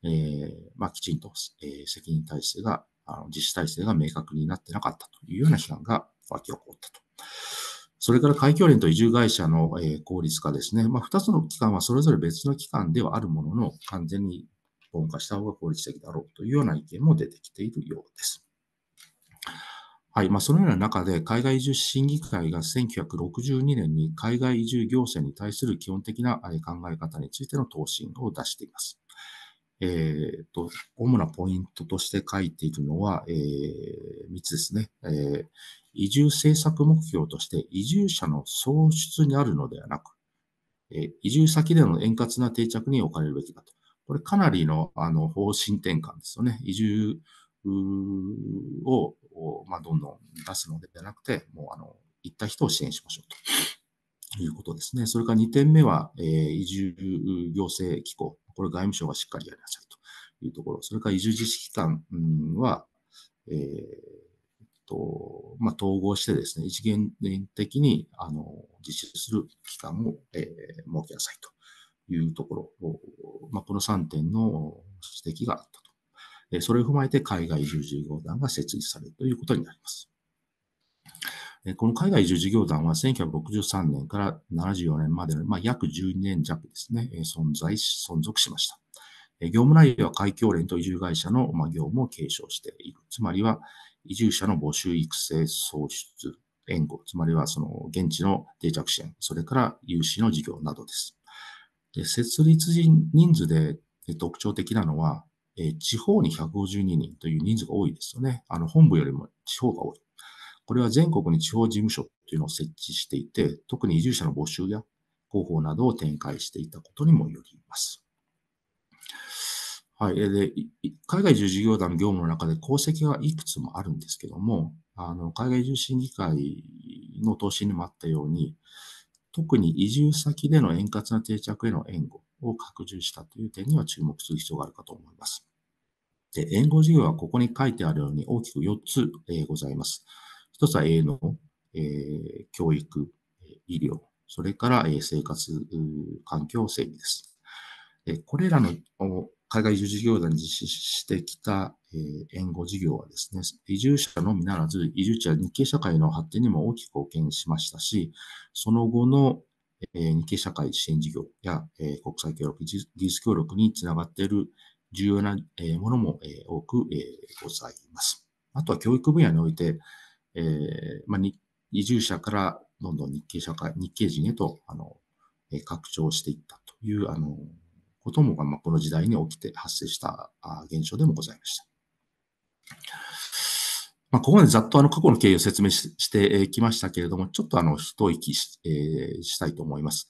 えー、まきちんと、え責任体制が、あの実施体制が明確になってなかったというような批判が湧き起こったと。それから海峡連と移住会社の、え効率化ですね。まあ、2つの機関はそれぞれ別の機関ではあるものの、完全に一本化した方が効率的だろうというような意見も出てきているようです。はい。まあ、そのような中で、海外移住審議会が1962年に海外移住行政に対する基本的な考え方についての答申を出しています。えーと、と主なポイントとして書いているのは、えー、3つですね、えー。移住政策目標として移住者の創出にあるのではなく、え移住先での円滑な定着に置かれるべきだと。これかなりのあの方針転換ですよね。移住を、まあ、どんどん出すのではなくて、もうあの行った人を支援しましょうということですね。それから2点目は、え移住行政機構。これ外務省がしっかりやりなさいというところ。それから移住実施機関は、えーと、まあ、統合してですね、一元的に、あの、実施する期間を、えー、設けなさいというところを、まあ、この3点の指摘があったと。えそれを踏まえて、海外従事業団が設立されるということになります。えこの海外従事業団は1963年から74年までの、まあ、約12年弱ですね、え存在し、存続しました。業務内容は海峡連と移住会社の業務を継承している。つまりは、移住者の募集育成創出援護、つまりはその現地の定着支援、それから融資の事業などです。で設立人数で特徴的なのは、え地方に152人という人数が多いですよね。あの本部よりも地方が多い。これは全国に地方事務所というのを設置していて、特に移住者の募集や広報などを展開していたことにもよります。はい。で、海外住事業団の業務の中で功績はいくつもあるんですけども、あの、海外住審議会の答申にもあったように、特に移住先での円滑な定着への援護を拡充したという点には注目する必要があるかと思います。で、援護事業はここに書いてあるように大きく4つ、えございます。1つは営農、えー、教育、医療、それから、え生活環境整備です。これらの海外移住事業団に実施してきた、えー、援護事業はですね、移住者のみならず、移住地日系社会の発展にも大きく貢献しましたし、その後の、えー、日系社会支援事業や、えー、国際協力、技術協力につながっている重要な、えー、ものも、えー、多く、えー、ございます。あとは教育分野において、えーまあ、移住者からどんどん日系社会、日系人へとあの、えー、拡張していったという、あのことも、まあ、この時代に起きて発生した現象でもございました。まあ、ここまでざっとあの過去の経緯を説明してきましたけれども、ちょっとあの一息し,、えー、したいと思います。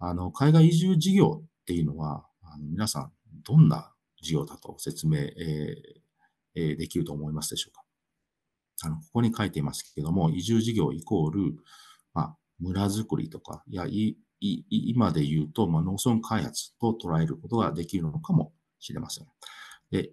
あの海外移住事業っていうのは、あの皆さん、どんな事業だと説明、えー、できると思いますでしょうか。あのここに書いていますけれども、移住事業イコール、まあ、村づくりとか、いや、い今で言うと、まあ、農村開発と捉えることができるのかもしれません。で、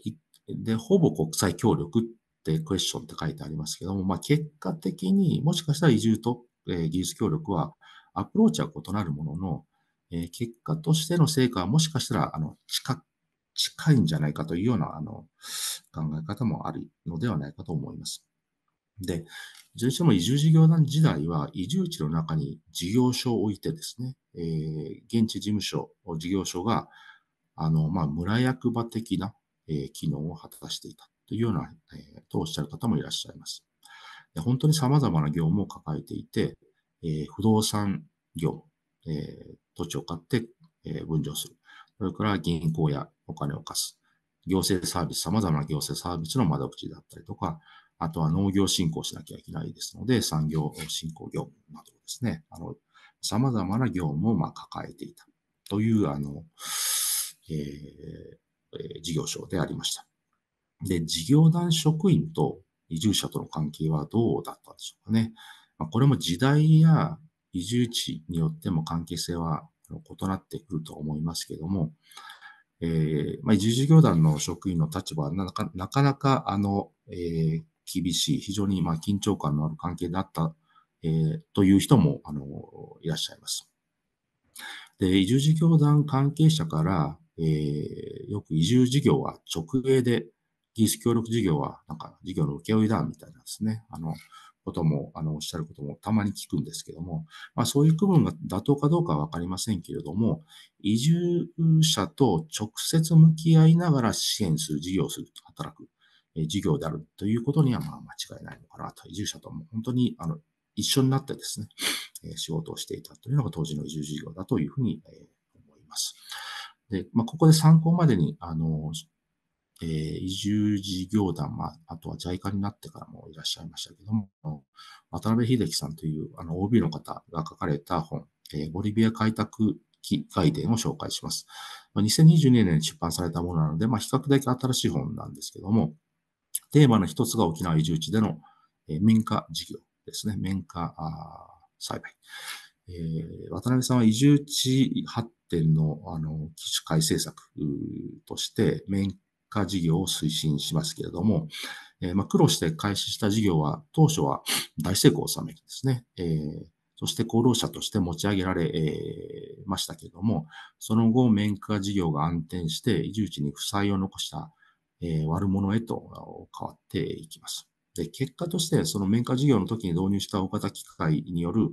でほぼ国際協力ってクエスチョンって書いてありますけども、まあ、結果的にもしかしたら移住と、えー、技術協力はアプローチは異なるものの、えー、結果としての成果はもしかしたらあの近近いんじゃないかというようなあの考え方もあるのではないかと思います。で、いずれにしても移住事業団時代は、移住地の中に事業所を置いてですね、えー、現地事務所、事業所が、あの、まあ、村役場的な、えー、機能を果たしていたというような、えー、とおっしゃる方もいらっしゃいます。で本当に様々な業務を抱えていて、えー、不動産業、えー、土地を買って、えー、分譲する。それから銀行やお金を貸す。行政サービス、様々な行政サービスの窓口だったりとか、あとは農業振興しなきゃいけないですので、産業振興業務などですね、あの、様々な業務をま抱えていたという、あの、えー、事業所でありました。で、事業団職員と移住者との関係はどうだったんでしょうかね。まこれも時代や移住地によっても関係性は異なってくると思いますけども、えー、まあ、移住事業団の職員の立場はなかなかあの、えー、厳しい、非常にま緊張感のある関係だった、えー、という人もあのいらっしゃいます。で移住事業団関係者から、えー、よく移住事業は直営で、技術協力事業はなんか事業の請負だみたいなですね、あのこともあのおっしゃることもたまに聞くんですけども、まあ、そういう区分が妥当かどうかは分かりませんけれども、移住者と直接向き合いながら支援する事業をする、働く。事業であるということにはまあ間違いないのかなと。移住者とも本当にあの一緒になってですね、仕事をしていたというのが当時の移住事業だというふうに思います。で、まあ、ここで参考までに、あの、えー、移住事業団、まあ、あとは在家になってからもいらっしゃいましたけども、渡辺秀樹さんというあの OB の方が書かれた本、えー、ボリビア開拓記概伝を紹介します。まあ、2022年に出版されたものなので、まあ、比較的新しい本なんですけども、テーマの一つが沖縄移住地での、え民家事業ですね。綿花栽培。えー、渡辺さんは移住地発展のあの機種改正策として免花事業を推進しますけれども、えー、まあ、苦労して開始した事業は当初は大成功を収めるんですね。えー、そして功労者として持ち上げられ、えー、ましたけれども、その後、綿花事業が暗転して移住地に負債を残したえ悪者へと変わっていきます。で、結果として、その免課事業の時に導入した大型機械による、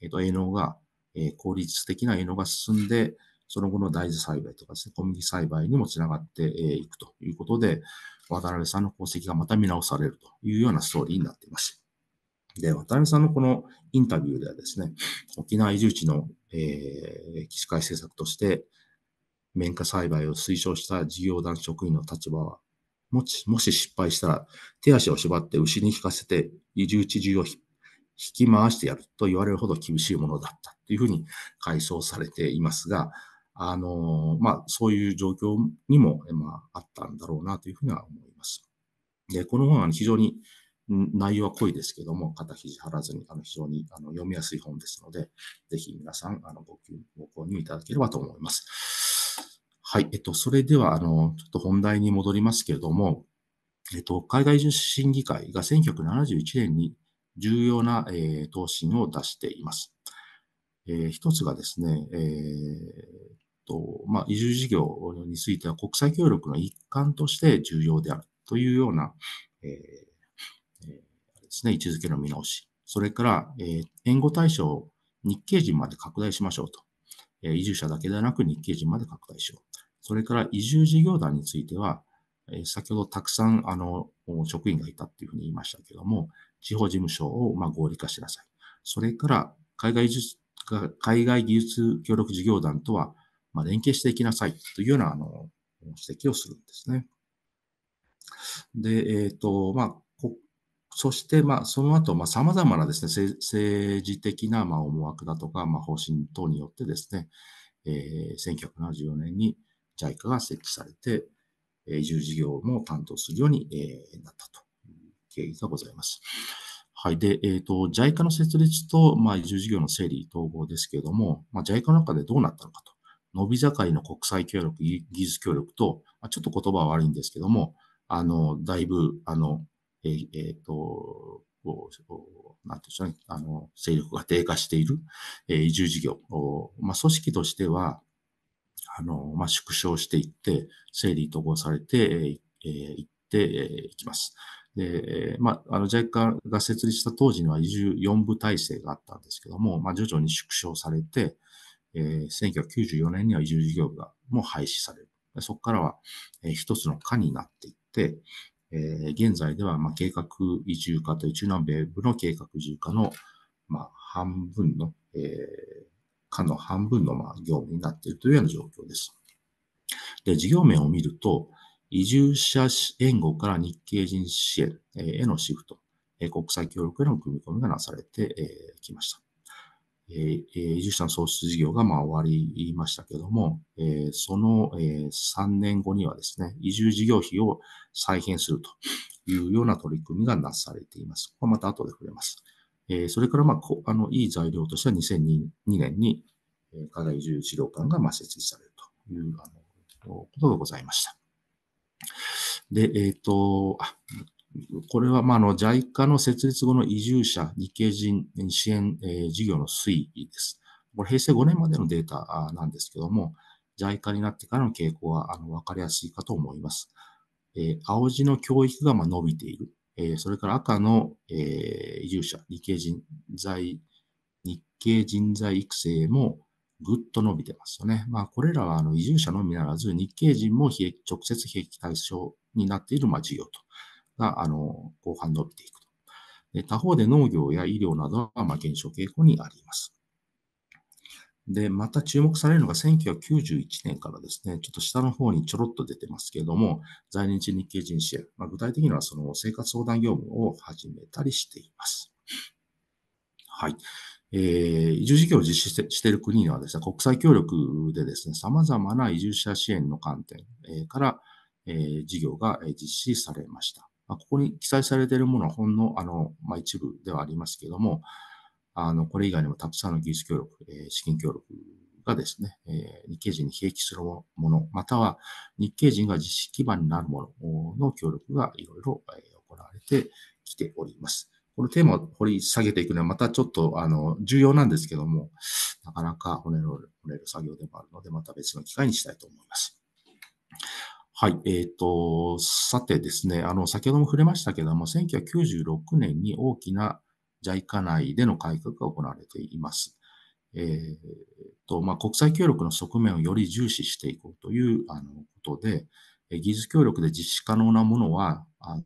えっ、と、営農が、え効率的な営農が進んで、その後の大豆栽培とかですね、小麦栽培にもつながっていくということで、渡辺さんの功績がまた見直されるというようなストーリーになっています。で、渡辺さんのこのインタビューではですね、沖縄移住地の、えー、機械会政策として、綿花栽培を推奨した事業団職員の立場は、もし、もし失敗したら、手足を縛って牛に引かせて、移住地中を引き回してやると言われるほど厳しいものだったというふうに回想されていますが、あの、まあ、そういう状況にも、まあ、あったんだろうなというふうには思います。で、この本は非常に内容は濃いですけども、肩肘張らずに、あの、非常にあの読みやすい本ですので、ぜひ皆さん、あの、ご購入いただければと思います。はい。えっと、それでは、あの、ちょっと本題に戻りますけれども、えっと、海外審議会が1971年に重要な、えー、答申を出しています。えー、一つがですね、えーとまあ、移住事業については国際協力の一環として重要であるというような、えーえー、ですね、位置づけの見直し。それから、えー、援護対象を日系人まで拡大しましょうと。え移住者だけではなく日系人まで拡大しよう。それから移住事業団については、え先ほどたくさんあの職員がいたっていうふうに言いましたけども、地方事務所をま合理化しなさい。それから海外技術海外技術協力事業団とはま連携していきなさいというようなあの指摘をするんですね。で、えっ、ー、と、まあ、そして、まあ、その後、まあ、様々なですね、政治的な、まあ、思惑だとか、まあ、方針等によってですね、えー、1974年に、JICA が設置されて、移住事業も担当するようになったという経緯がございます。はい。で、えっ、ー、と、JICA の設立と、まあ、移住事業の整理統合ですけれども、まあ、JICA の中でどうなったのかと。伸び盛りの国際協力、技術協力と、まあ、ちょっと言葉は悪いんですけども、あの、だいぶ、あの、えっ、ー、えー、と、なんていうんでしょうね、あの、勢力が低下している、えー、移住事業、まあ、組織としては、あの、まあ、縮小していって、整理統合されて、えー、いってえいきます。で、まあ、あの、JICA が設立した当時には24部体制があったんですけども、まあ、徐々に縮小されて、えー、1994年には移住事業部がもう廃止される。そこからは、えー、一つの課になっていって、えー、現在では、まあ、計画移住化という中南米部の計画移住化の、まあ、半分の、えー、課の半分のま業務になっているというような状況です。で、事業面を見ると、移住者援護から日系人支援へのシフト、国際協力への組み込みがなされてきました。移住者の創出事業がま終わりましたけども、その3年後にはですね、移住事業費を再編するというような取り組みがなされています。これまた後で触れます。えそれから、まあ、こあの、いい材料としては2002年に、え課題移住治療館が、ま設置されるという、あの、ことがございました。で、えっ、ー、と、あ、これは、まあ、あの、JICA の設立後の移住者、日系人支援、え事業の推移です。これ、平成5年までのデータなんですけども、JICA になってからの傾向は、あの、わかりやすいかと思います。えー、青字の教育が、ま伸びている。えそれから赤の、え移住者、日系人材、日系人材育成もぐっと伸びてますよね。まあ、これらはあの移住者のみならず、日系人も直接兵役対象になっているまあ事業とがあの後半伸びていくとで。他方で農業や医療などはまあ減少傾向にあります。で、また注目されるのが1991年からですね、ちょっと下の方にちょろっと出てますけれども、在日日系人支援、まあ、具体的にはその生活相談業務を始めたりしています。はい。えー、移住事業を実施してしている国はですね、国際協力でですね、様々な移住者支援の観点、えから、えー、事業が実施されました。まあ、ここに記載されているものはほんのあの、まあ、一部ではありますけれども、あの、これ以外にもたくさんの技術協力、えー、資金協力がですね、えー、日系人に併記するもの、または日系人が実施基盤になるものの協力がいろいろ行われてきております。このテーマを掘り下げていくのはまたちょっと、あの、重要なんですけども、なかなか骨の折れる作業でもあるので、また別の機会にしたいと思います。はい。えっ、ー、と、さてですね、あの、先ほども触れましたけども、1996年に大きな JICA 内での改革が行われています。えーとまあ、国際協力の側面をより重視していこうというあのことで、技術協力で実施可能なものは、あの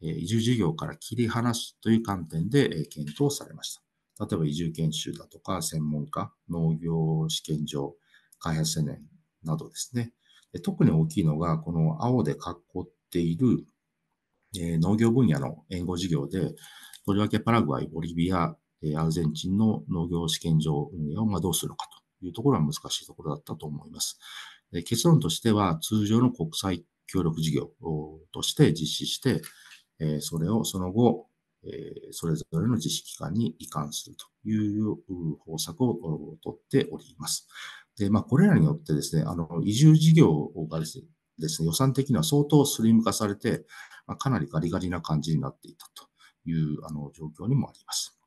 移住事業から切り離すという観点で検討されました。例えば移住研修だとか、専門家、農業試験場、開発青年などですね。特に大きいのが、この青で囲っているえ農業分野の援護事業で、とりわけパラグアイ、ボリビア、えアルゼンチンの農業試験場運営をどうするのかというところは難しいところだったと思います。結論としては、通常の国際協力事業として実施して、えそれをその後、えそれぞれの実施機関に移管するという方策をとっております。で、まあ、これらによってですね、あの、移住事業がですね、予算的には相当スリム化されて、まあ、かなりガリガリな感じになっていたというあの状況にもあります。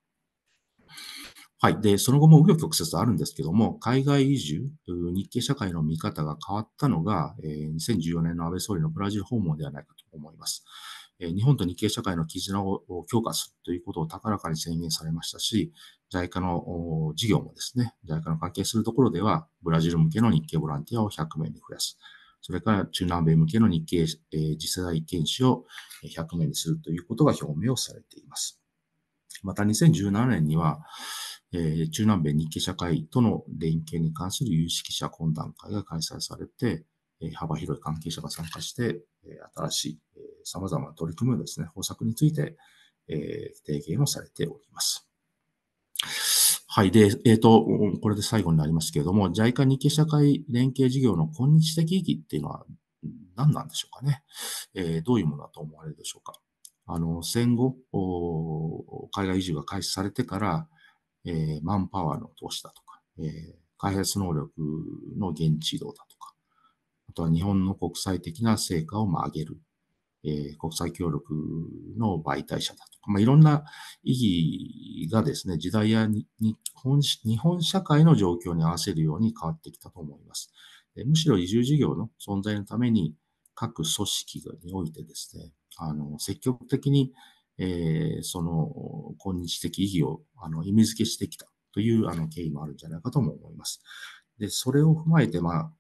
はい。で、その後も右翼曲折あるんですけども、海外移住、日系社会の見方が変わったのが、2014年の安倍総理のブラジル訪問ではないかと思います。日本と日系社会の絆を強化するということを高らかに宣言されましたし、在家の事業もですね、在家の関係するところでは、ブラジル向けの日系ボランティアを100名に増やす。それから中南米向けの日系、えー、次世代研修を100名にするということが表明をされています。また2017年には、えー、中南米日系社会との連携に関する有識者懇談会が開催されて、えー、幅広い関係者が参加して、えー、新しい、えー、様々な取り組みをですね、方策について、えー、提言をされております。はい。で、えっ、ー、と、これで最後になりますけれども、JICA 日系社会連携事業の今日的意義っていうのは何なんでしょうかね。えー、どういうものだと思われるでしょうか。あの、戦後、海外移住が開始されてから、えー、マンパワーの投資だとか、えー、開発能力の現地移動だとか、あとは日本の国際的な成果をまあ上げるえ国際協力の媒体者だとか、まあ、いろんな意義がですね、時代や日本日本社会の状況に合わせるように変わってきたと思います。むしろ移住事業の存在のために、各組織においてですね、あの積極的に、えー、その今日的意義をあの意味付けしてきたというあの経緯もあるんじゃないかとも思います。で、それを踏まえて、まあ、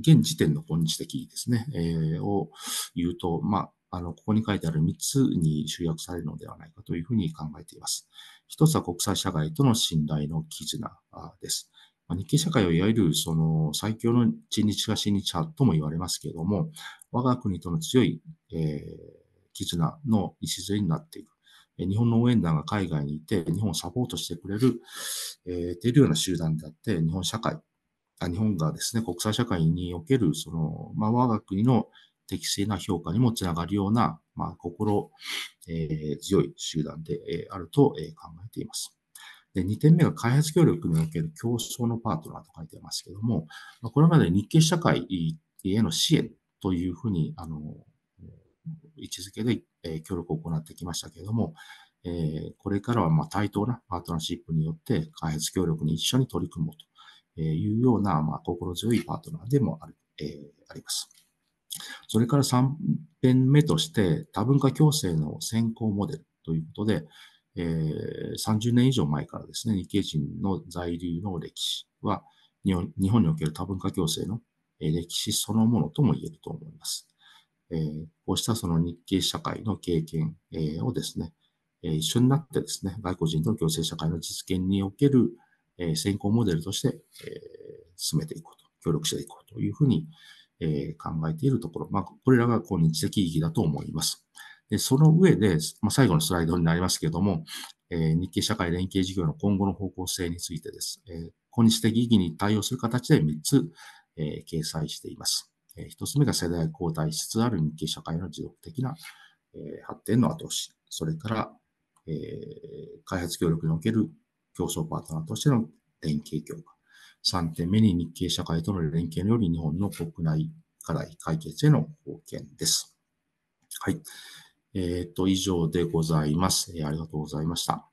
現時点の今日的ですね、えー、を言うと、まあ、あの、ここに書いてある3つに集約されるのではないかというふうに考えています。一つは国際社会との信頼の絆です。日系社会をいわゆるその最強の親日が親日派とも言われますけれども、我が国との強い、えー、絆の礎になっていく。日本の応援団が海外にいて、日本をサポートしてくれる、えー、ているような集団であって、日本社会日本がですね、国際社会における、その、まあ、我が国の適正な評価にもつながるような、まあ、心、えー、強い集団で、えあると、えー、考えています。で、2点目が開発協力における競争のパートナーと書いてますけども、まあ、これまで日系社会への支援というふうに、あの、位置づけで、え協力を行ってきましたけれども、えこれからはま対等なパートナーシップによって開発協力に一緒に取り組もうというような、まあ、心強いパートナーでもある、えー、あります。それから3点目として、多文化共生の先行モデルということで、えー、30年以上前からですね、日系人の在留の歴史は、日本における多文化共生の歴史そのものとも言えると思います。えー、こうしたその日系社会の経験、えー、をですね、えー、一緒になってですね、外国人と共生社会の実現における、え先行モデルとして、え進めていこうと、協力していこうというふうに、え考えているところ。まあ、これらが、今日的意義だと思います。で、その上で、まあ、最後のスライドになりますけれども、えー、日経社会連携事業の今後の方向性についてです。えー、今日的意義に対応する形で3つ、えー、掲載しています。え1つ目が世代交代しつつある日経社会の持続的な、え発展の後押し。それから、え開発協力における競争パートナーとしての連携強化。3点目に日系社会との連携により日本の国内課題解決への貢献です。はい。えっ、ー、と、以上でございます。えありがとうございました。